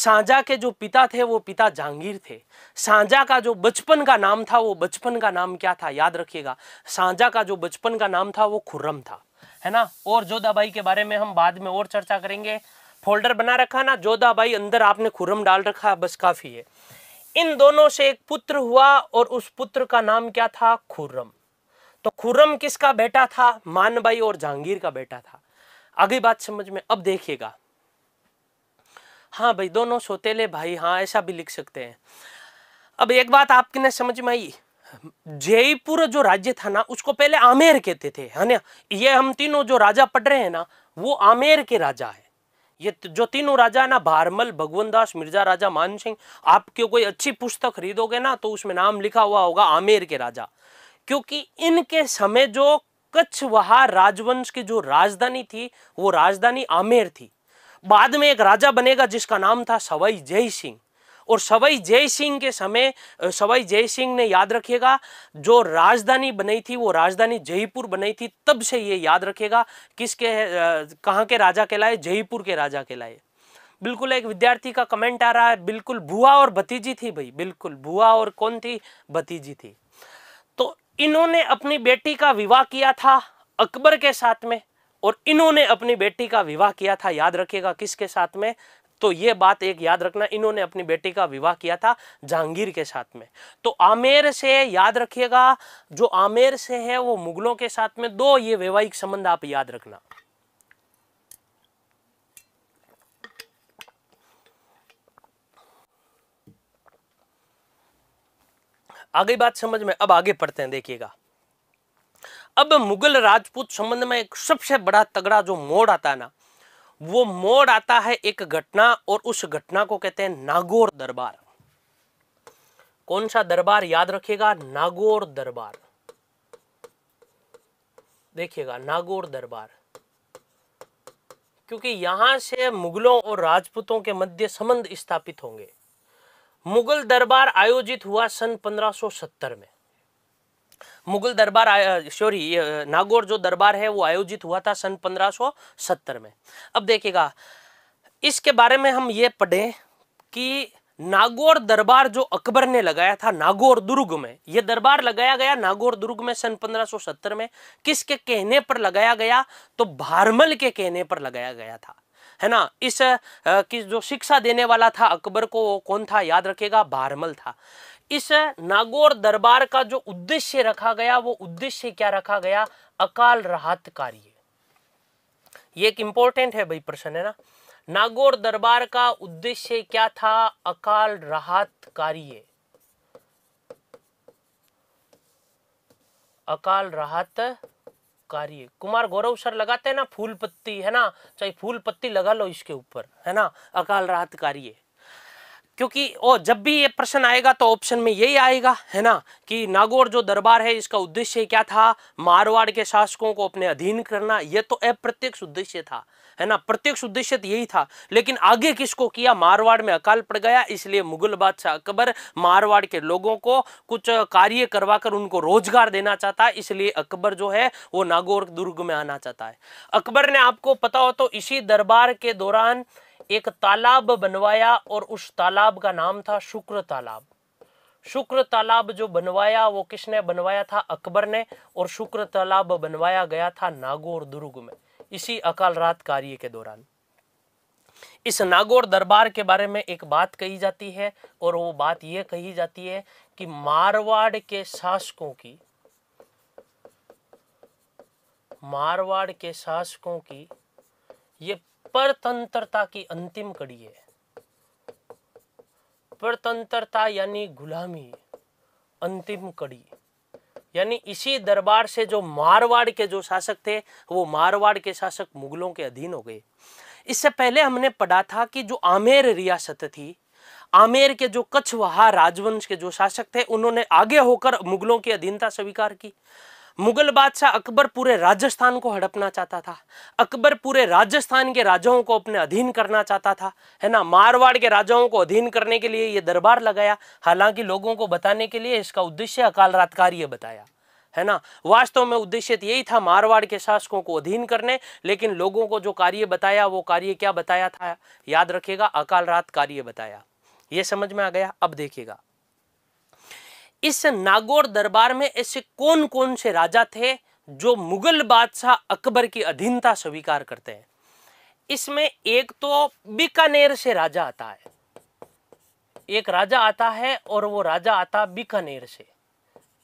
सांजा के जो पिता थे वो पिता जहांगीर थे सांजा का जो बचपन का नाम था वो बचपन का नाम क्या था याद रखिएगा सांजा का जो बचपन का नाम था वो खुर्रम था है ना और जोधाबाई के बारे में हम बाद में और चर्चा करेंगे फोल्डर बना रखा ना जोधा भाई अंदर आपने खुरम डाल रखा बस काफ़ी है इन दोनों से एक पुत्र हुआ और उस पुत्र का नाम क्या था खुर्रम तो खुर्रम किसका बेटा था मान भाई और जहांगीर का बेटा था अगली बात समझ में अब देखिएगा हाँ भाई दोनों सोतेले भाई हाँ ऐसा भी लिख सकते हैं अब एक बात आपकी ने समझ में आई जयपुर जो राज्य था ना उसको पहले आमेर कहते थे है ना ये हम तीनों जो राजा पढ़ रहे हैं ना वो आमेर के राजा है ये जो तीनों राजा है ना भारमल दास मिर्जा राजा मान सिंह आपके कोई अच्छी पुस्तक खरीदोगे ना तो उसमें नाम लिखा हुआ होगा आमेर के राजा क्योंकि इनके समय जो कच्छ वहा राजवंश की जो राजधानी थी वो राजधानी आमेर थी बाद में एक राजा बनेगा जिसका नाम था सवाई जय सिंह और सवाई जय सिंह के समय सवाई जय सिंह ने याद रखिएगा जो राजधानी बनाई थी वो राजधानी जयपुर बनाई थी तब से ये याद रखिएगा किसके कहाँ के राजा कहलाए जयपुर के राजा कहलाए बिल्कुल एक विद्यार्थी का कमेंट आ रहा है बिल्कुल भुआ और भतीजी थी भाई बिल्कुल भुआ और कौन थी भतीजी थी तो इन्होंने अपनी बेटी का विवाह किया था अकबर के साथ में और इन्होंने अपनी बेटी का विवाह किया था याद रखिएगा किसके साथ में तो ये बात एक याद रखना इन्होंने अपनी बेटी का विवाह किया था जहांगीर के साथ में तो आमेर से याद रखिएगा जो आमेर से है वो मुगलों के साथ में दो ये वैवाहिक संबंध आप याद रखना आगे बात समझ में अब आगे पढ़ते हैं देखिएगा अब मुगल राजपूत संबंध में एक सबसे बड़ा तगड़ा जो मोड़ आता है ना वो मोड़ आता है एक घटना और उस घटना को कहते हैं नागौर दरबार कौन सा दरबार याद रखेगा नागौर दरबार देखिएगा नागौर दरबार क्योंकि यहां से मुगलों और राजपूतों के मध्य संबंध स्थापित होंगे मुगल दरबार आयोजित हुआ सन 1570 में मुगल दरबार सॉरी नागौर जो दरबार है वो आयोजित हुआ था सन 1570 में अब देखिएगा इसके बारे में हम ये पढ़ें कि नागौर दरबार जो अकबर ने लगाया था नागौर दुर्ग में यह दरबार लगाया गया नागौर दुर्ग में सन 1570 में किसके कहने पर लगाया गया तो भारमल के कहने पर लगाया गया था है ना इस की जो शिक्षा देने वाला था अकबर को वो कौन था याद रखेगा भारमल था इस नागौर दरबार का जो उद्देश्य रखा गया वो उद्देश्य क्या रखा गया अकाल राहत कार्य ये एक इंपॉर्टेंट है भाई प्रश्न है ना नागौर दरबार का उद्देश्य क्या था अकाल राहत कार्य अकाल राहत कार्य कुमार गौरव सर लगाते हैं ना फूल पत्ती है ना चाहे फूल पत्ती लगा लो इसके ऊपर है ना अकाल राहत कार्य क्योंकि ओ जब भी ये प्रश्न आएगा तो ऑप्शन में यही आएगा है ना कि नागौर जो दरबार है इसका उद्देश्य क्या था मारवाड़ के शासकों को अपने अधीन करना ये तो अप्रत्यक्ष उद्देश्य था है ना प्रत्यक्ष उद्देश्य तो यही था लेकिन आगे किसको किया मारवाड़ में अकाल पड़ गया इसलिए मुगल बादशाह अकबर मारवाड़ के लोगों को कुछ कार्य करवाकर उनको रोजगार देना चाहता है इसलिए अकबर जो है वो नागौर दुर्ग में आना चाहता है अकबर ने आपको पता हो तो इसी दरबार के दौरान एक तालाब बनवाया और उस तालाब का नाम था शुक्र तालाब शुक्र तालाब जो बनवाया वो किसने बनवाया था अकबर ने और शुक्र तालाब बनवाया गया था नागौर दुर्ग में इसी अकाल रात कार्य के दौरान इस नागौर दरबार के बारे में एक बात कही जाती है और वो बात यह कही जाती है कि मारवाड़ के शासकों की मारवाड़ के शासकों की ये परतंत्रता की अंतिम कड़ी है परतंत्रता यानी गुलामी अंतिम कड़ी यानी इसी दरबार से जो मारवाड़ के जो शासक थे वो मारवाड़ के शासक मुगलों के अधीन हो गए इससे पहले हमने पढ़ा था कि जो आमेर रियासत थी आमेर के जो कछवाहा राजवंश के जो शासक थे उन्होंने आगे होकर मुगलों की अधीनता स्वीकार की मुगल बादशाह अकबर पूरे राजस्थान को हड़पना चाहता था अकबर पूरे राजस्थान के राजाओं को अपने अधीन करना चाहता था है ना मारवाड़ के राजाओं को अधीन करने के लिए ये दरबार लगाया हालांकि लोगों को बताने के लिए इसका उद्देश्य अकाल रात कार्य बताया है ना वास्तव में उद्देश्य तो यही था मारवाड़ के शासकों को अधीन करने लेकिन लोगों को जो कार्य बताया वो कार्य क्या बताया था याद रखेगा अकाल रात कार्य बताया ये समझ में आ गया अब देखिएगा इस नागौर दरबार में ऐसे कौन कौन से राजा थे जो मुगल बादशाह अकबर की अधीनता स्वीकार करते हैं इसमें एक तो बीकानेर से राजा आता है एक राजा आता है और वो राजा आता बीकानेर से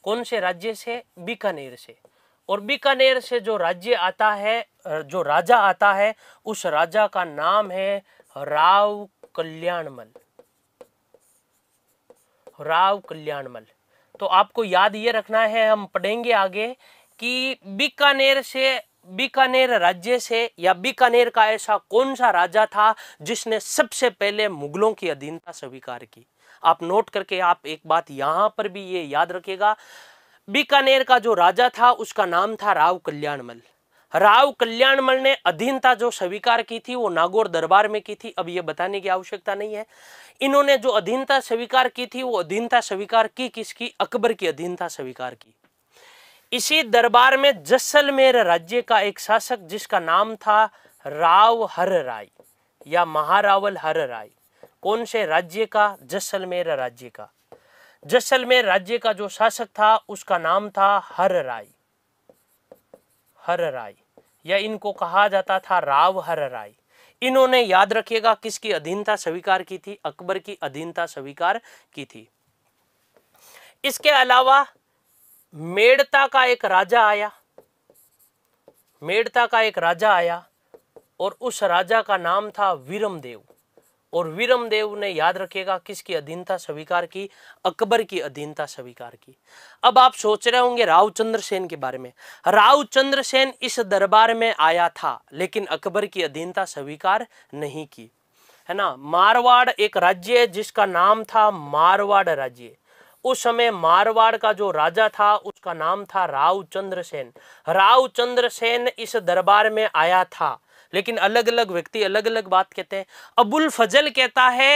कौन से राज्य से बीकानेर से और बीकानेर से जो राज्य आता है जो राजा आता है उस राजा का नाम है राव कल्याणमल राव कल्याणमल तो आपको याद ये रखना है हम पढ़ेंगे आगे कि बीकानेर से बीकानेर राज्य से या बीकानेर का ऐसा कौन सा राजा था जिसने सबसे पहले मुगलों की अधीनता स्वीकार की आप नोट करके आप एक बात यहां पर भी ये याद रखेगा बीकानेर का जो राजा था उसका नाम था राव कल्याणमल राव कल्याणमल ने अधीनता जो स्वीकार की थी वो नागौर दरबार में की थी अब ये बताने की आवश्यकता नहीं है इन्होंने जो अधीनता स्वीकार की थी वो अधीनता स्वीकार की किसकी अकबर की अधीनता स्वीकार की इसी दरबार में जसलमेर राज्य का एक शासक जिसका नाम था राव हर राय या महारावल हर राय कौन से राज्य का जसलमेर राज्य का जसलमेर राज्य का जो शासक था उसका नाम था हर राय हर राय या इनको कहा जाता था राव हर राय इन्होंने याद रखिएगा किसकी अधीनता स्वीकार की थी अकबर की अधीनता स्वीकार की थी इसके अलावा मेड़ता का एक राजा आया मेड़ता का एक राजा आया और उस राजा का नाम था वीरमदेव और वीरम देव ने याद रखेगा किसकी अधीनता स्वीकार की अकबर की अधीनता स्वीकार की अब आप सोच रहे होंगे राव चंद्र सेन के बारे में राव चंद्र सेन इस दरबार में आया था लेकिन अकबर की अधीनता स्वीकार नहीं की है ना मारवाड़ एक राज्य है जिसका नाम था मारवाड़ राज्य उस समय मारवाड़ का जो राजा था उसका नाम था राव चंद्र सेन राव चंद्र सेन इस दरबार में आया था लेकिन अलग अलग व्यक्ति अलग अलग बात कहते हैं अबुल फजल कहता है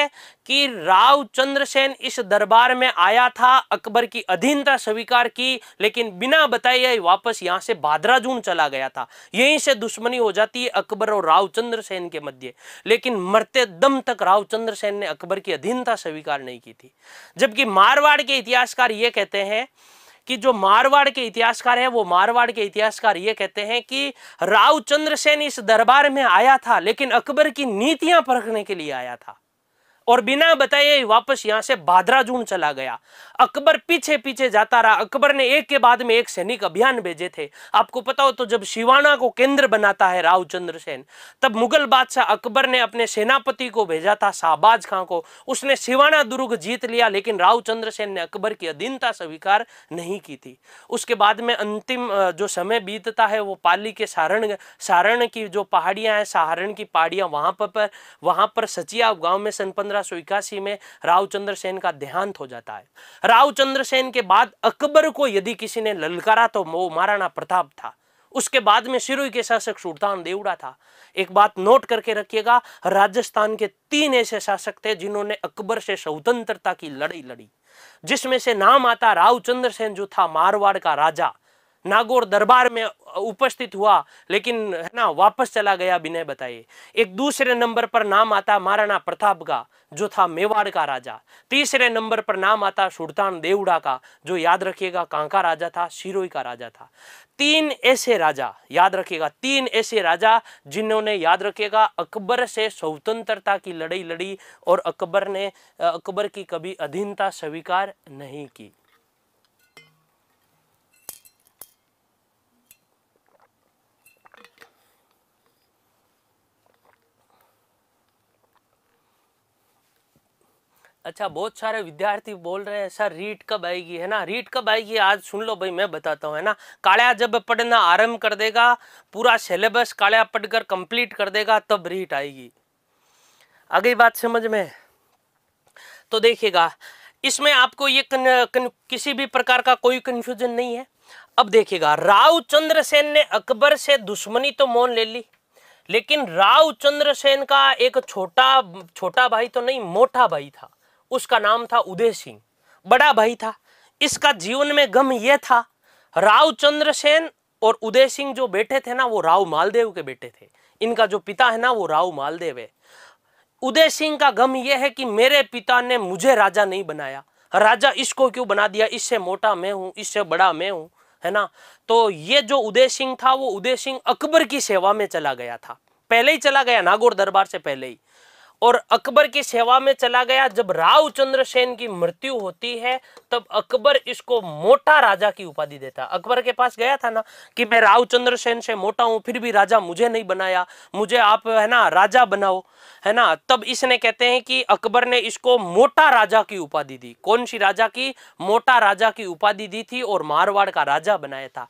कि राव चंद्रसेन इस दरबार में आया था अकबर की अधीनता स्वीकार की लेकिन बिना बताए वापस यहाँ से भाद्राजून चला गया था यहीं से दुश्मनी हो जाती है अकबर और राव चंद्रसेन के मध्य लेकिन मरते दम तक राव चंद्रसेन ने अकबर की अधीनता स्वीकार नहीं की थी जबकि मारवाड़ के इतिहासकार ये कहते हैं कि जो मारवाड़ के इतिहासकार हैं वो मारवाड़ के इतिहासकार ये कहते हैं कि राव चंद्रसेन इस दरबार में आया था लेकिन अकबर की नीतियां परखने के लिए आया था और बिना बताए वापस यहां से भादरा जून चला गया अकबर पीछे पीछे जाता रहा अकबर ने एक के बाद में एक सैनिक अभियान भेजे थे आपको पता हो तो जब शिवाना को केंद्र बनाता है राव चंद्रसेन तब मुगल बादशाह अकबर ने अपने सेनापति को भेजा था शाहबाज खां को उसने शिवाना दुर्ग जीत लिया लेकिन राव चंद्रसेन ने अकबर की अधीनता स्वीकार नहीं की थी उसके बाद में अंतिम जो समय बीतता है वो पाली के सारण सारण की जो पहाड़ियां हैं सारण की पहाड़ियां वहां पर वहां पर सचिया गांव में सन पंद्रह पंद्रह में रावचंद्र सेन का देहांत हो जाता है रावचंद्र सेन के बाद अकबर को यदि किसी ने ललकारा तो वो महाराणा प्रताप था उसके बाद में सिरोई के शासक सुल्तान देवड़ा था एक बात नोट करके रखिएगा राजस्थान के तीन ऐसे शासक थे जिन्होंने अकबर से स्वतंत्रता की लड़ाई लड़ी जिसमें से नाम आता रावचंद्र सेन जो था मारवाड़ का राजा नागौर दरबार में उपस्थित हुआ लेकिन है ना वापस चला गया बिना बताए एक दूसरे नंबर पर नाम आता महाराणा प्रताप का जो था मेवाड़ का राजा तीसरे नंबर पर नाम आता सुल्तान देवड़ा का जो याद रखिएगा कांका राजा था शिरोई का राजा था तीन ऐसे राजा याद रखिएगा तीन ऐसे राजा जिन्होंने याद रखिएगा अकबर से स्वतंत्रता की लड़ाई लड़ी और अकबर ने अकबर की कभी अधीनता स्वीकार नहीं की अच्छा बहुत सारे विद्यार्थी बोल रहे हैं सर रीट कब आएगी है ना रीट कब आएगी आज सुन लो भाई मैं बताता हूँ है ना काल्या जब पढ़ना आरंभ कर देगा पूरा सिलेबस काल्या पढ़कर कंप्लीट कर देगा तब रीट आएगी अगली बात समझ में तो देखिएगा इसमें आपको ये कन, कन, किसी भी प्रकार का कोई कन्फ्यूजन नहीं है अब देखिएगा राव चंद्रसेन ने अकबर से दुश्मनी तो मोन ले ली लेकिन राव चंद्रसेन का एक छोटा छोटा भाई तो नहीं मोटा भाई था उसका नाम था उदय सिंह बड़ा भाई था इसका जीवन में गम यह था राव चंद्रसेन और उदय सिंह जो बेटे थे ना वो राव मालदेव के बेटे थे इनका जो पिता है ना वो राव मालदेव है उदय सिंह का गम यह है कि मेरे पिता ने मुझे राजा नहीं बनाया राजा इसको क्यों बना दिया इससे मोटा मैं हूँ इससे बड़ा मैं हूँ है ना तो ये जो उदय सिंह था वो उदय सिंह अकबर की सेवा में चला गया था पहले ही चला गया नागौर दरबार से पहले ही और अकबर की सेवा में चला गया जब राव चंद्रसेन की मृत्यु होती है तब अकबर इसको मोटा राजा की उपाधि देता अकबर के पास गया था ना कि मैं राव चंद्रसेन से मोटा हूं फिर भी राजा मुझे नहीं बनाया मुझे आप है ना राजा बनाओ है ना तब इसने कहते हैं कि अकबर ने इसको मोटा राजा की उपाधि दी कौन सी राजा की मोटा राजा की उपाधि दी थी और मारवाड़ का राजा बनाया था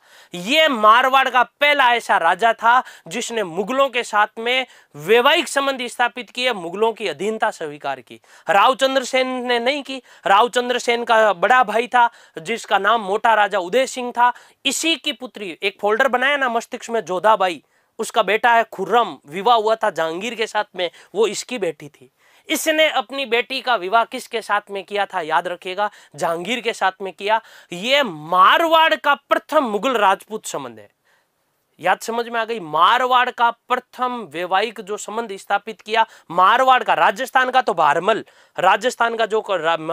ये मारवाड़ का पहला ऐसा राजा था जिसने मुगलों के साथ में वैवाहिक संबंध स्थापित किए मुगल मुगलों की अधीनता स्वीकार की रावचंद्र सेन ने नहीं की रावचंद्र सेन का बड़ा भाई था जिसका नाम मोटा राजा उदय सिंह था इसी की पुत्री एक फोल्डर बनाया ना मस्तिष्क में जोधाबाई उसका बेटा है खुर्रम विवाह हुआ था जहांगीर के साथ में वो इसकी बेटी थी इसने अपनी बेटी का विवाह किसके साथ में किया था याद रखिएगा जहांगीर के साथ में किया ये मारवाड़ का प्रथम मुगल राजपूत संबंध है याद समझ में आ गई मारवाड़ का प्रथम वैवाहिक जो संबंध स्थापित किया मारवाड़ का राजस्थान का तो भारमल राजस्थान का जो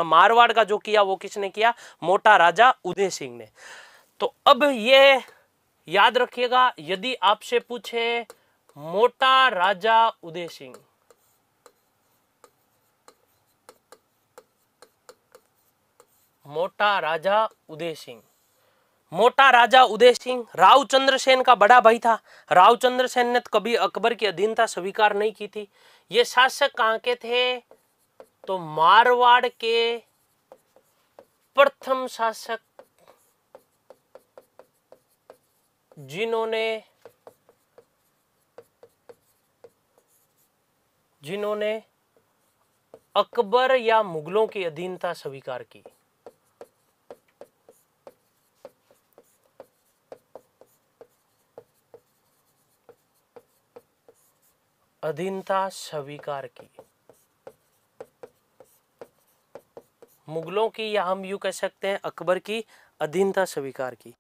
मारवाड़ का जो किया वो किसने किया मोटा राजा उदय सिंह ने तो अब ये याद रखिएगा यदि आपसे पूछे मोटा राजा उदय सिंह मोटा राजा उदय सिंह मोटा राजा उदय सिंह राव चंद्रसेन का बड़ा भाई था राव चंद्रसेन ने तो कभी अकबर की अधीनता स्वीकार नहीं की थी ये शासक कहां के थे तो मारवाड़ के प्रथम शासक जिन्होंने जिन्होंने अकबर या मुगलों की अधीनता स्वीकार की अधीनता स्वीकार की मुगलों की या हम यू कह सकते हैं अकबर की अधीनता स्वीकार की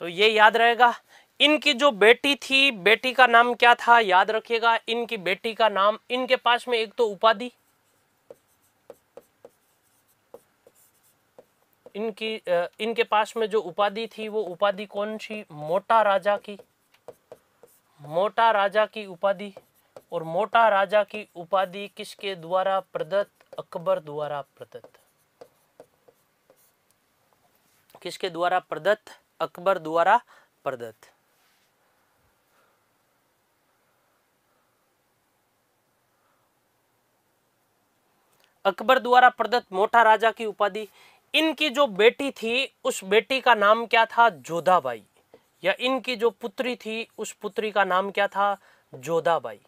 तो ये याद रहेगा इनकी जो बेटी थी बेटी का नाम क्या था याद रखिएगा इनकी बेटी का नाम इनके पास में एक तो उपाधि इनकी इनके पास में जो उपाधि थी वो उपाधि कौन सी मोटा राजा की मोटा राजा की उपाधि और मोटा राजा की उपाधि किसके द्वारा प्रदत्त अकबर द्वारा प्रदत्त किसके द्वारा प्रदत्त अकबर द्वारा प्रदत्त अकबर द्वारा प्रदत्त मोटा राजा की उपाधि इनकी जो बेटी थी उस बेटी का नाम क्या था जोधाबाई या इनकी जो पुत्री थी उस पुत्री का नाम क्या था जोधाबाई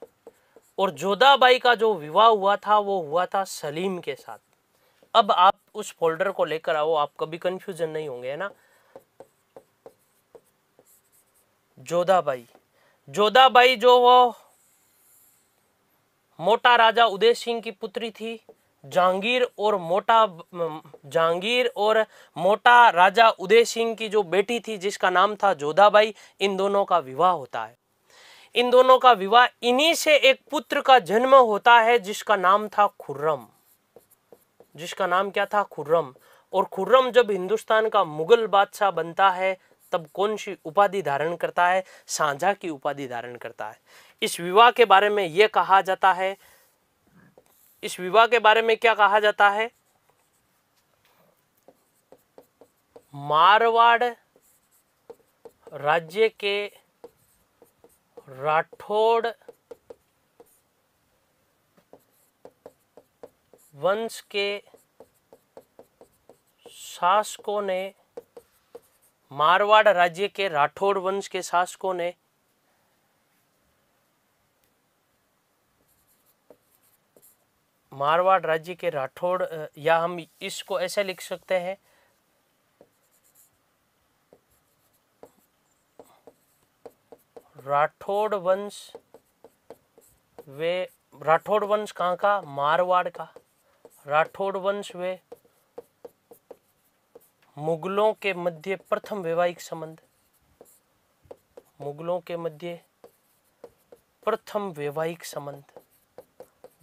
और जोधाबाई का जो विवाह हुआ था वो हुआ था सलीम के साथ अब आप उस फोल्डर को लेकर आओ आप कभी कंफ्यूजन नहीं होंगे है ना जोधाबाई जोधाबाई जो वो मोटा राजा उदय सिंह की पुत्री थी जहांगीर और मोटा जहांगीर और मोटा राजा उदय सिंह की जो बेटी थी जिसका नाम था जोधाबाई इन दोनों का विवाह होता है इन दोनों का विवाह इन्हीं से एक पुत्र का जन्म होता है जिसका नाम था खुर्रम जिसका नाम क्या था खुर्रम और खुर्रम जब हिंदुस्तान का मुगल बादशाह बनता है तब कौन सी उपाधि धारण करता है साझा की उपाधि धारण करता है इस विवाह के बारे में यह कहा जाता है इस विवाह के बारे में क्या कहा जाता है मारवाड़ राज्य के राठौड़ वंश के शासकों ने मारवाड़ राज्य के राठौड़ वंश के शासकों ने मारवाड़ राज्य के राठौड़ या हम इसको ऐसे लिख सकते हैं राठौड़ वंश वे राठौड़ वंश कहाँ का मारवाड़ का राठौड़ वंश वे मुगलों के मध्य प्रथम वैवाहिक संबंध मुगलों के मध्य प्रथम वैवाहिक संबंध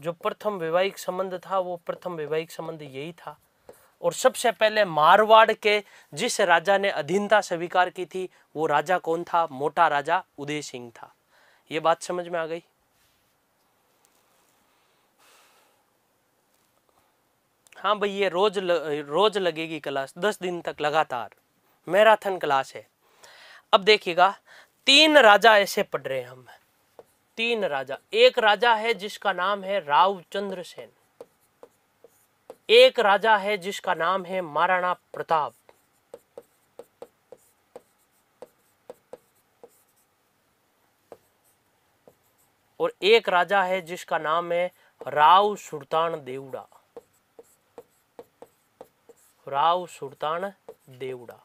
जो प्रथम वैवाहिक संबंध था वो प्रथम वैवाहिक संबंध यही था और सबसे पहले मारवाड़ के जिस राजा ने अधीनता स्वीकार की थी वो राजा कौन था मोटा राजा उदय सिंह था ये बात समझ में आ गई हाँ भाई ये रोज ल, रोज लगेगी क्लास दस दिन तक लगातार मैराथन क्लास है अब देखिएगा तीन राजा ऐसे पढ़ रहे हैं हम तीन राजा एक राजा है जिसका नाम है राव चंद्रसेन सेन एक राजा है जिसका नाम है महाराणा प्रताप और एक राजा है जिसका नाम है राव सुल्तान देवड़ा राव सुल्तान देवड़ा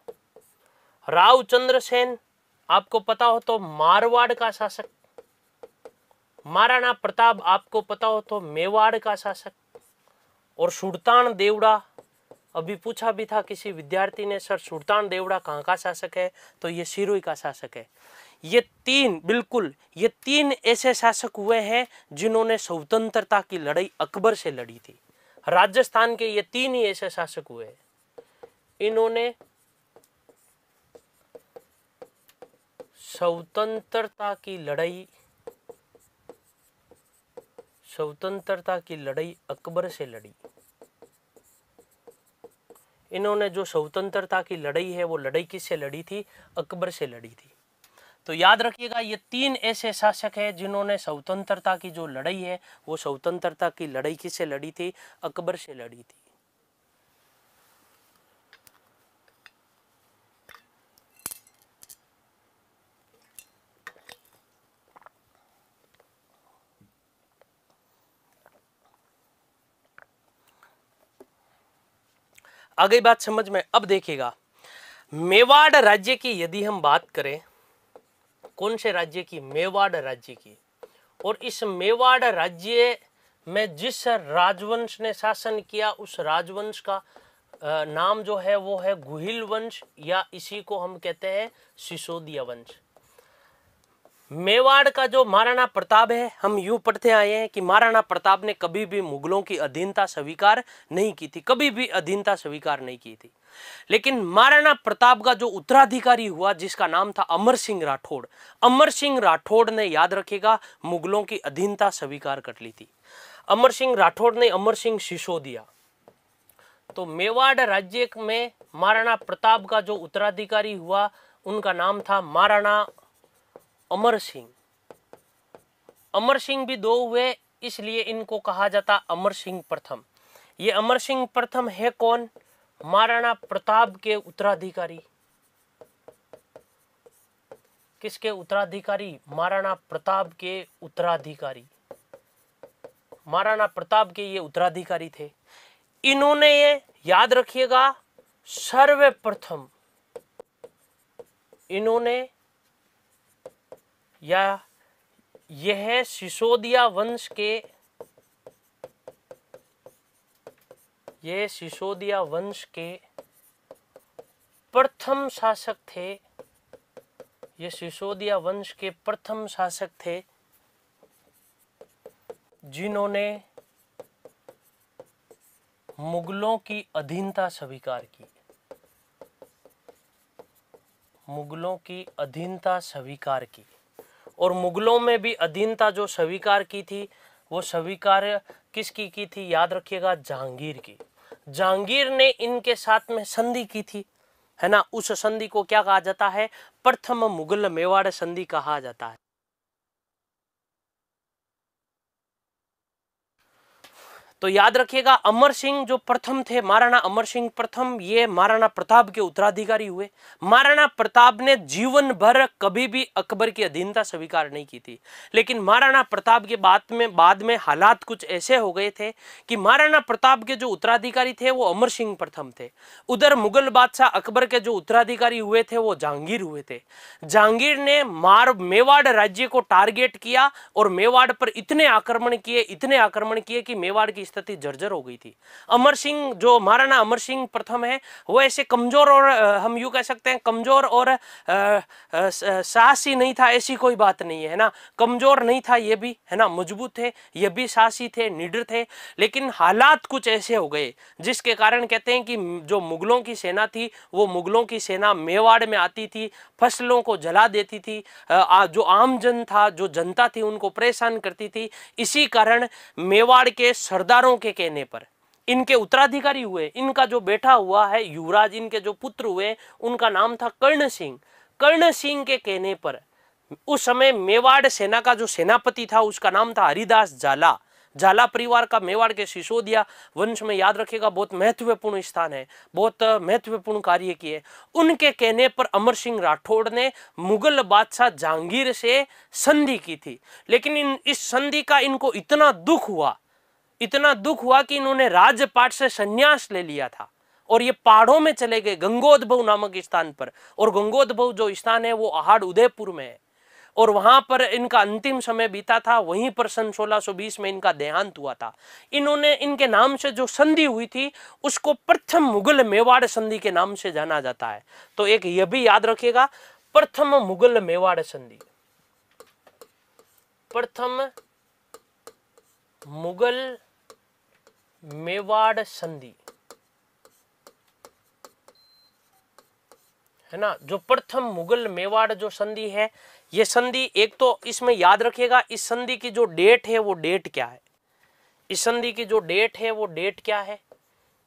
राव चंद्रसेन आपको पता हो तो मारवाड़ का शासक महाराणा प्रताप आपको पता हो तो मेवाड़ का शासक और सुल्तान देवड़ा अभी पूछा भी था किसी विद्यार्थी ने सर सुल्तान देवड़ा कहाँ का शासक है तो ये सिरोही का शासक है ये तीन बिल्कुल ये तीन ऐसे शासक हुए हैं जिन्होंने स्वतंत्रता की लड़ाई अकबर से लड़ी थी राजस्थान के ये तीन ही ऐसे शासक हुए हैं इन्होंने स्वतंत्रता की लड़ाई स्वतंत्रता की लड़ाई अकबर से लड़ी इन्होंने जो स्वतंत्रता की लड़ाई है वो लड़ाई किससे लड़ी थी अकबर से लड़ी थी तो याद रखिएगा ये तीन ऐसे शासक हैं जिन्होंने स्वतंत्रता की जो लड़ाई है वो स्वतंत्रता की लड़ाई किससे लड़ी थी अकबर से लड़ी थी आ गई बात समझ में अब देखिएगा मेवाड़ राज्य की यदि हम बात करें कौन से राज्य की मेवाड़ राज्य की और इस मेवाड़ राज्य में जिस राजवंश ने शासन किया उस राजवंश का नाम जो है वो है गुहिल वंश या इसी को हम कहते हैं सिसोदिया वंश मेवाड़ का जो महाराणा प्रताप है हम यूं पढ़ते आए हैं कि महाराणा प्रताप ने कभी भी मुगलों की अधीनता स्वीकार नहीं की थी कभी भी अधीनता स्वीकार नहीं की थी लेकिन महाराणा प्रताप का जो उत्तराधिकारी हुआ जिसका नाम था अमर सिंह राठौड़ अमर सिंह राठौड़ ने याद रखेगा मुगलों की अधीनता स्वीकार कर ली थी अमर सिंह राठौड़ ने अमर सिंह सिसोदिया तो मेवाड़ राज्य में महाराणा प्रताप का जो उत्तराधिकारी हुआ उनका नाम था महाराणा अमर सिंह अमर सिंह भी दो हुए इसलिए इनको कहा जाता अमर सिंह प्रथम ये अमर सिंह प्रथम है कौन महाराणा प्रताप के उत्तराधिकारी किसके उत्तराधिकारी महाराणा प्रताप के उत्तराधिकारी महाराणा प्रताप के ये उत्तराधिकारी थे इन्होंने ये याद रखिएगा सर्वप्रथम इन्होंने या यह सिसोदिया वंश के ये सिसोदिया वंश के प्रथम शासक थे ये सिसोदिया वंश के प्रथम शासक थे जिन्होंने मुगलों की अधीनता स्वीकार की मुगलों की अधीनता स्वीकार की और मुगलों में भी अधीनता जो स्वीकार की थी वो स्वीकार किसकी की थी याद रखिएगा जहांगीर की जहांगीर ने इनके साथ में संधि की थी है ना उस संधि को क्या कहा जाता है प्रथम मुगल मेवाड़ संधि कहा जाता है तो याद रखिएगा अमर सिंह जो प्रथम थे महाराणा अमर सिंह प्रथम ये महाराणा प्रताप के उत्तराधिकारी हुए महाराणा प्रताप ने जीवन भर कभी भी अकबर की अधीनता स्वीकार नहीं की थी लेकिन महाराणा प्रताप के बाद में बाद में हालात कुछ ऐसे हो गए थे कि महाराणा प्रताप के जो उत्तराधिकारी थे वो अमर सिंह प्रथम थे उधर मुगल बादशाह अकबर के जो उत्तराधिकारी हुए थे वो जहांगीर हुए थे जहांगीर ने मार मेवाड़ राज्य को टारगेट किया और मेवाड़ पर इतने आक्रमण किए इतने आक्रमण किए कि मेवाड़ की स्थिति जर्जर हो गई थी अमर सिंह जो महाराणा अमर सिंह प्रथम है वो ऐसे कमजोर और हम यू कह सकते हैं कमजोर और साहसी नहीं था ऐसी कोई बात नहीं है ना कमजोर नहीं था ये भी है ना मजबूत थे ये भी साहसी थे निडर थे लेकिन हालात कुछ ऐसे हो गए जिसके कारण कहते हैं कि जो मुगलों की सेना थी वो मुगलों की सेना मेवाड़ में आती थी फसलों को जला देती थी आ, जो आम जन था जो जनता थी उनको परेशान करती थी इसी कारण मेवाड़ के सरदार कुमारों के कहने पर इनके उत्तराधिकारी हुए इनका जो बेटा हुआ है युवराज इनके जो पुत्र हुए उनका नाम था कर्ण सिंह कर्ण सिंह के कहने पर उस समय मेवाड़ सेना का जो सेनापति था उसका नाम था हरिदास झाला झाला परिवार का मेवाड़ के सिसोदिया वंश में याद रखेगा बहुत महत्वपूर्ण स्थान है बहुत महत्वपूर्ण कार्य किए उनके कहने पर अमर सिंह राठौड़ ने मुगल बादशाह जहांगीर से संधि की थी लेकिन इन इस संधि का इनको इतना दुख हुआ इतना दुख हुआ कि इन्होंने राज्यपाठ से संन्यास ले लिया था और ये पहाड़ों में चले गए गंगोदभव नामक स्थान पर और गंगोदभव जो स्थान है वो आहाड़ उदयपुर में है और वहां पर इनका अंतिम समय बीता था वहीं पर सन 1620 में इनका देहांत हुआ था इन्होंने इनके नाम से जो संधि हुई थी उसको प्रथम मुगल मेवाड़ संधि के नाम से जाना जाता है तो एक यह भी याद रखिएगा प्रथम मुगल मेवाड़ संधि प्रथम मुगल मेवाड़ संधि है ना जो प्रथम मुगल मेवाड़ जो संधि है ये संधि एक तो इसमें याद रखिएगा इस संधि की जो डेट है वो डेट क्या है इस संधि की जो डेट है वो डेट क्या है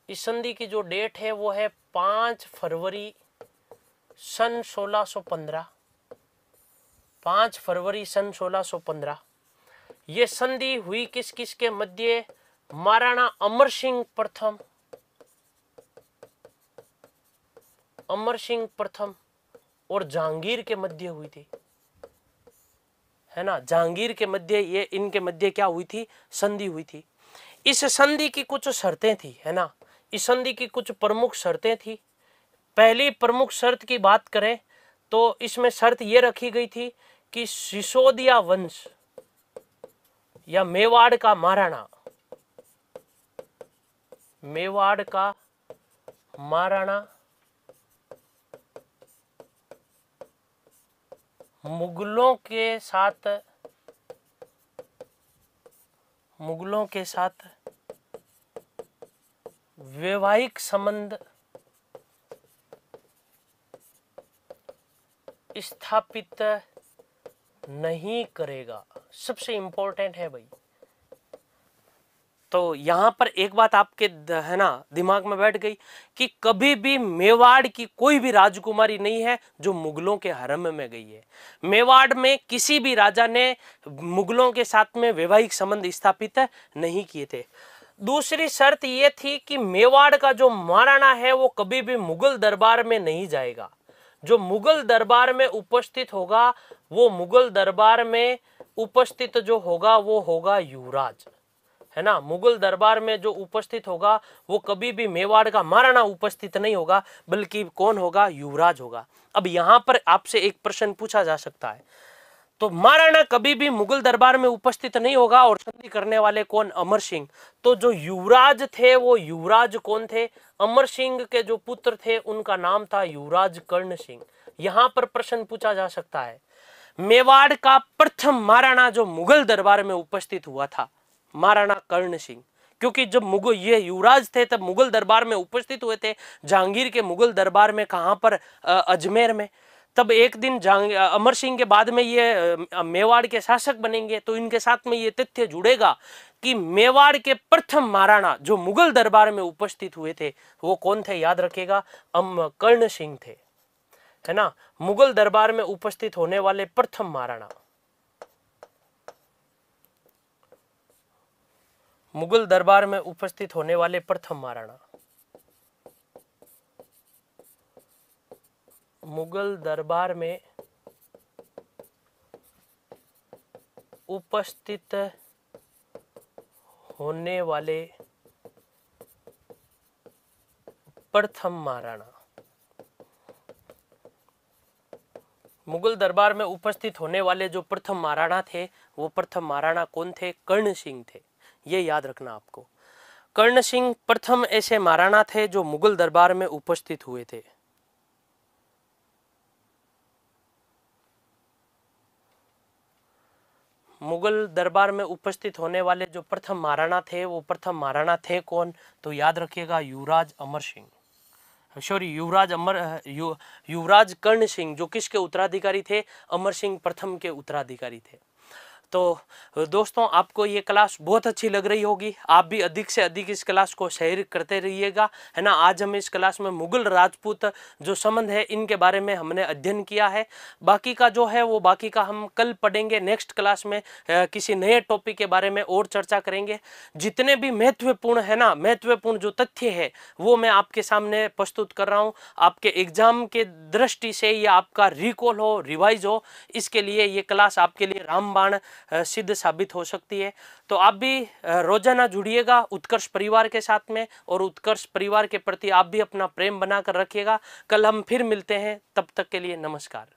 इस संधि की जो डेट है वो है पांच फरवरी सन 1615 पांच फरवरी सन 1615 ये संधि हुई किस किस के मध्य महाराणा अमर सिंह प्रथम अमर सिंह प्रथम और जहांगीर के मध्य हुई थी है ना जहांगीर के मध्य ये इनके मध्य क्या हुई थी संधि हुई थी इस संधि की कुछ शर्तें थी है ना इस संधि की कुछ प्रमुख शर्तें थी पहली प्रमुख शर्त की बात करें तो इसमें शर्त ये रखी गई थी कि सिसोदिया वंश या मेवाड़ का महाराणा मेवाड़ का महाराणा मुगलों के साथ मुगलों के साथ वैवाहिक संबंध स्थापित नहीं करेगा सबसे इंपॉर्टेंट है भाई तो यहाँ पर एक बात आपके है ना दिमाग में बैठ गई कि कभी भी मेवाड़ की कोई भी राजकुमारी नहीं है जो मुगलों के हरम में गई है मेवाड़ में किसी भी राजा ने मुगलों के साथ में वैवाहिक संबंध स्थापित नहीं किए थे दूसरी शर्त ये थी कि मेवाड़ का जो महाराणा है वो कभी भी मुगल दरबार में नहीं जाएगा जो मुगल दरबार में उपस्थित होगा वो मुगल दरबार में उपस्थित जो होगा वो होगा युवराज है ना मुगल दरबार में जो उपस्थित होगा वो कभी भी मेवाड़ का महाराणा उपस्थित नहीं होगा बल्कि कौन होगा युवराज होगा अब यहाँ पर आपसे एक प्रश्न पूछा जा सकता है तो महाराणा कभी भी मुगल दरबार में उपस्थित नहीं होगा और संधि करने वाले कौन अमर सिंह तो जो युवराज थे वो युवराज कौन थे अमर सिंह के जो पुत्र थे उनका नाम था युवराज कर्ण सिंह यहाँ पर प्रश्न पूछा जा सकता है मेवाड़ का प्रथम महाराणा जो मुगल दरबार में उपस्थित हुआ था महाराणा कर्ण सिंह क्योंकि जब मुगल ये युवराज थे तब मुगल दरबार में उपस्थित हुए थे जहांगीर के मुगल दरबार में कहाँ पर अजमेर में तब एक दिन अमर सिंह के बाद में ये मेवाड़ के शासक बनेंगे तो इनके साथ में ये तथ्य जुड़ेगा कि मेवाड़ के प्रथम महाराणा जो मुगल दरबार में उपस्थित हुए थे वो कौन थे याद रखेगा अम कर्ण सिंह थे है ना मुगल दरबार में उपस्थित होने वाले प्रथम महाराणा मुगल दरबार में उपस्थित होने वाले प्रथम महाराणा मुगल दरबार में उपस्थित होने वाले प्रथम महाराणा मुगल दरबार में उपस्थित होने वाले जो प्रथम महाराणा थे वो प्रथम महाराणा कौन थे कर्ण सिंह थे ये याद रखना आपको कर्ण सिंह प्रथम ऐसे महाराणा थे जो मुगल दरबार में उपस्थित हुए थे मुगल दरबार में उपस्थित होने वाले जो प्रथम महाराणा थे वो प्रथम महाराणा थे कौन तो याद रखिएगा युवराज अमर सिंह सॉरी युवराज अमर युवराज कर्ण सिंह जो किसके उत्तराधिकारी थे अमर सिंह प्रथम के उत्तराधिकारी थे तो दोस्तों आपको ये क्लास बहुत अच्छी लग रही होगी आप भी अधिक से अधिक इस क्लास को शेयर करते रहिएगा है ना आज हम इस क्लास में मुगल राजपूत जो संबंध है इनके बारे में हमने अध्ययन किया है बाकी का जो है वो बाकी का हम कल पढ़ेंगे नेक्स्ट क्लास में किसी नए टॉपिक के बारे में और चर्चा करेंगे जितने भी महत्वपूर्ण है ना महत्वपूर्ण जो तथ्य है वो मैं आपके सामने प्रस्तुत कर रहा हूँ आपके एग्जाम के दृष्टि से या आपका रिकॉल हो रिवाइज हो इसके लिए ये क्लास आपके लिए रामबाण सिद्ध साबित हो सकती है तो आप भी रोजाना जुड़िएगा उत्कर्ष परिवार के साथ में और उत्कर्ष परिवार के प्रति आप भी अपना प्रेम बनाकर रखिएगा कल हम फिर मिलते हैं तब तक के लिए नमस्कार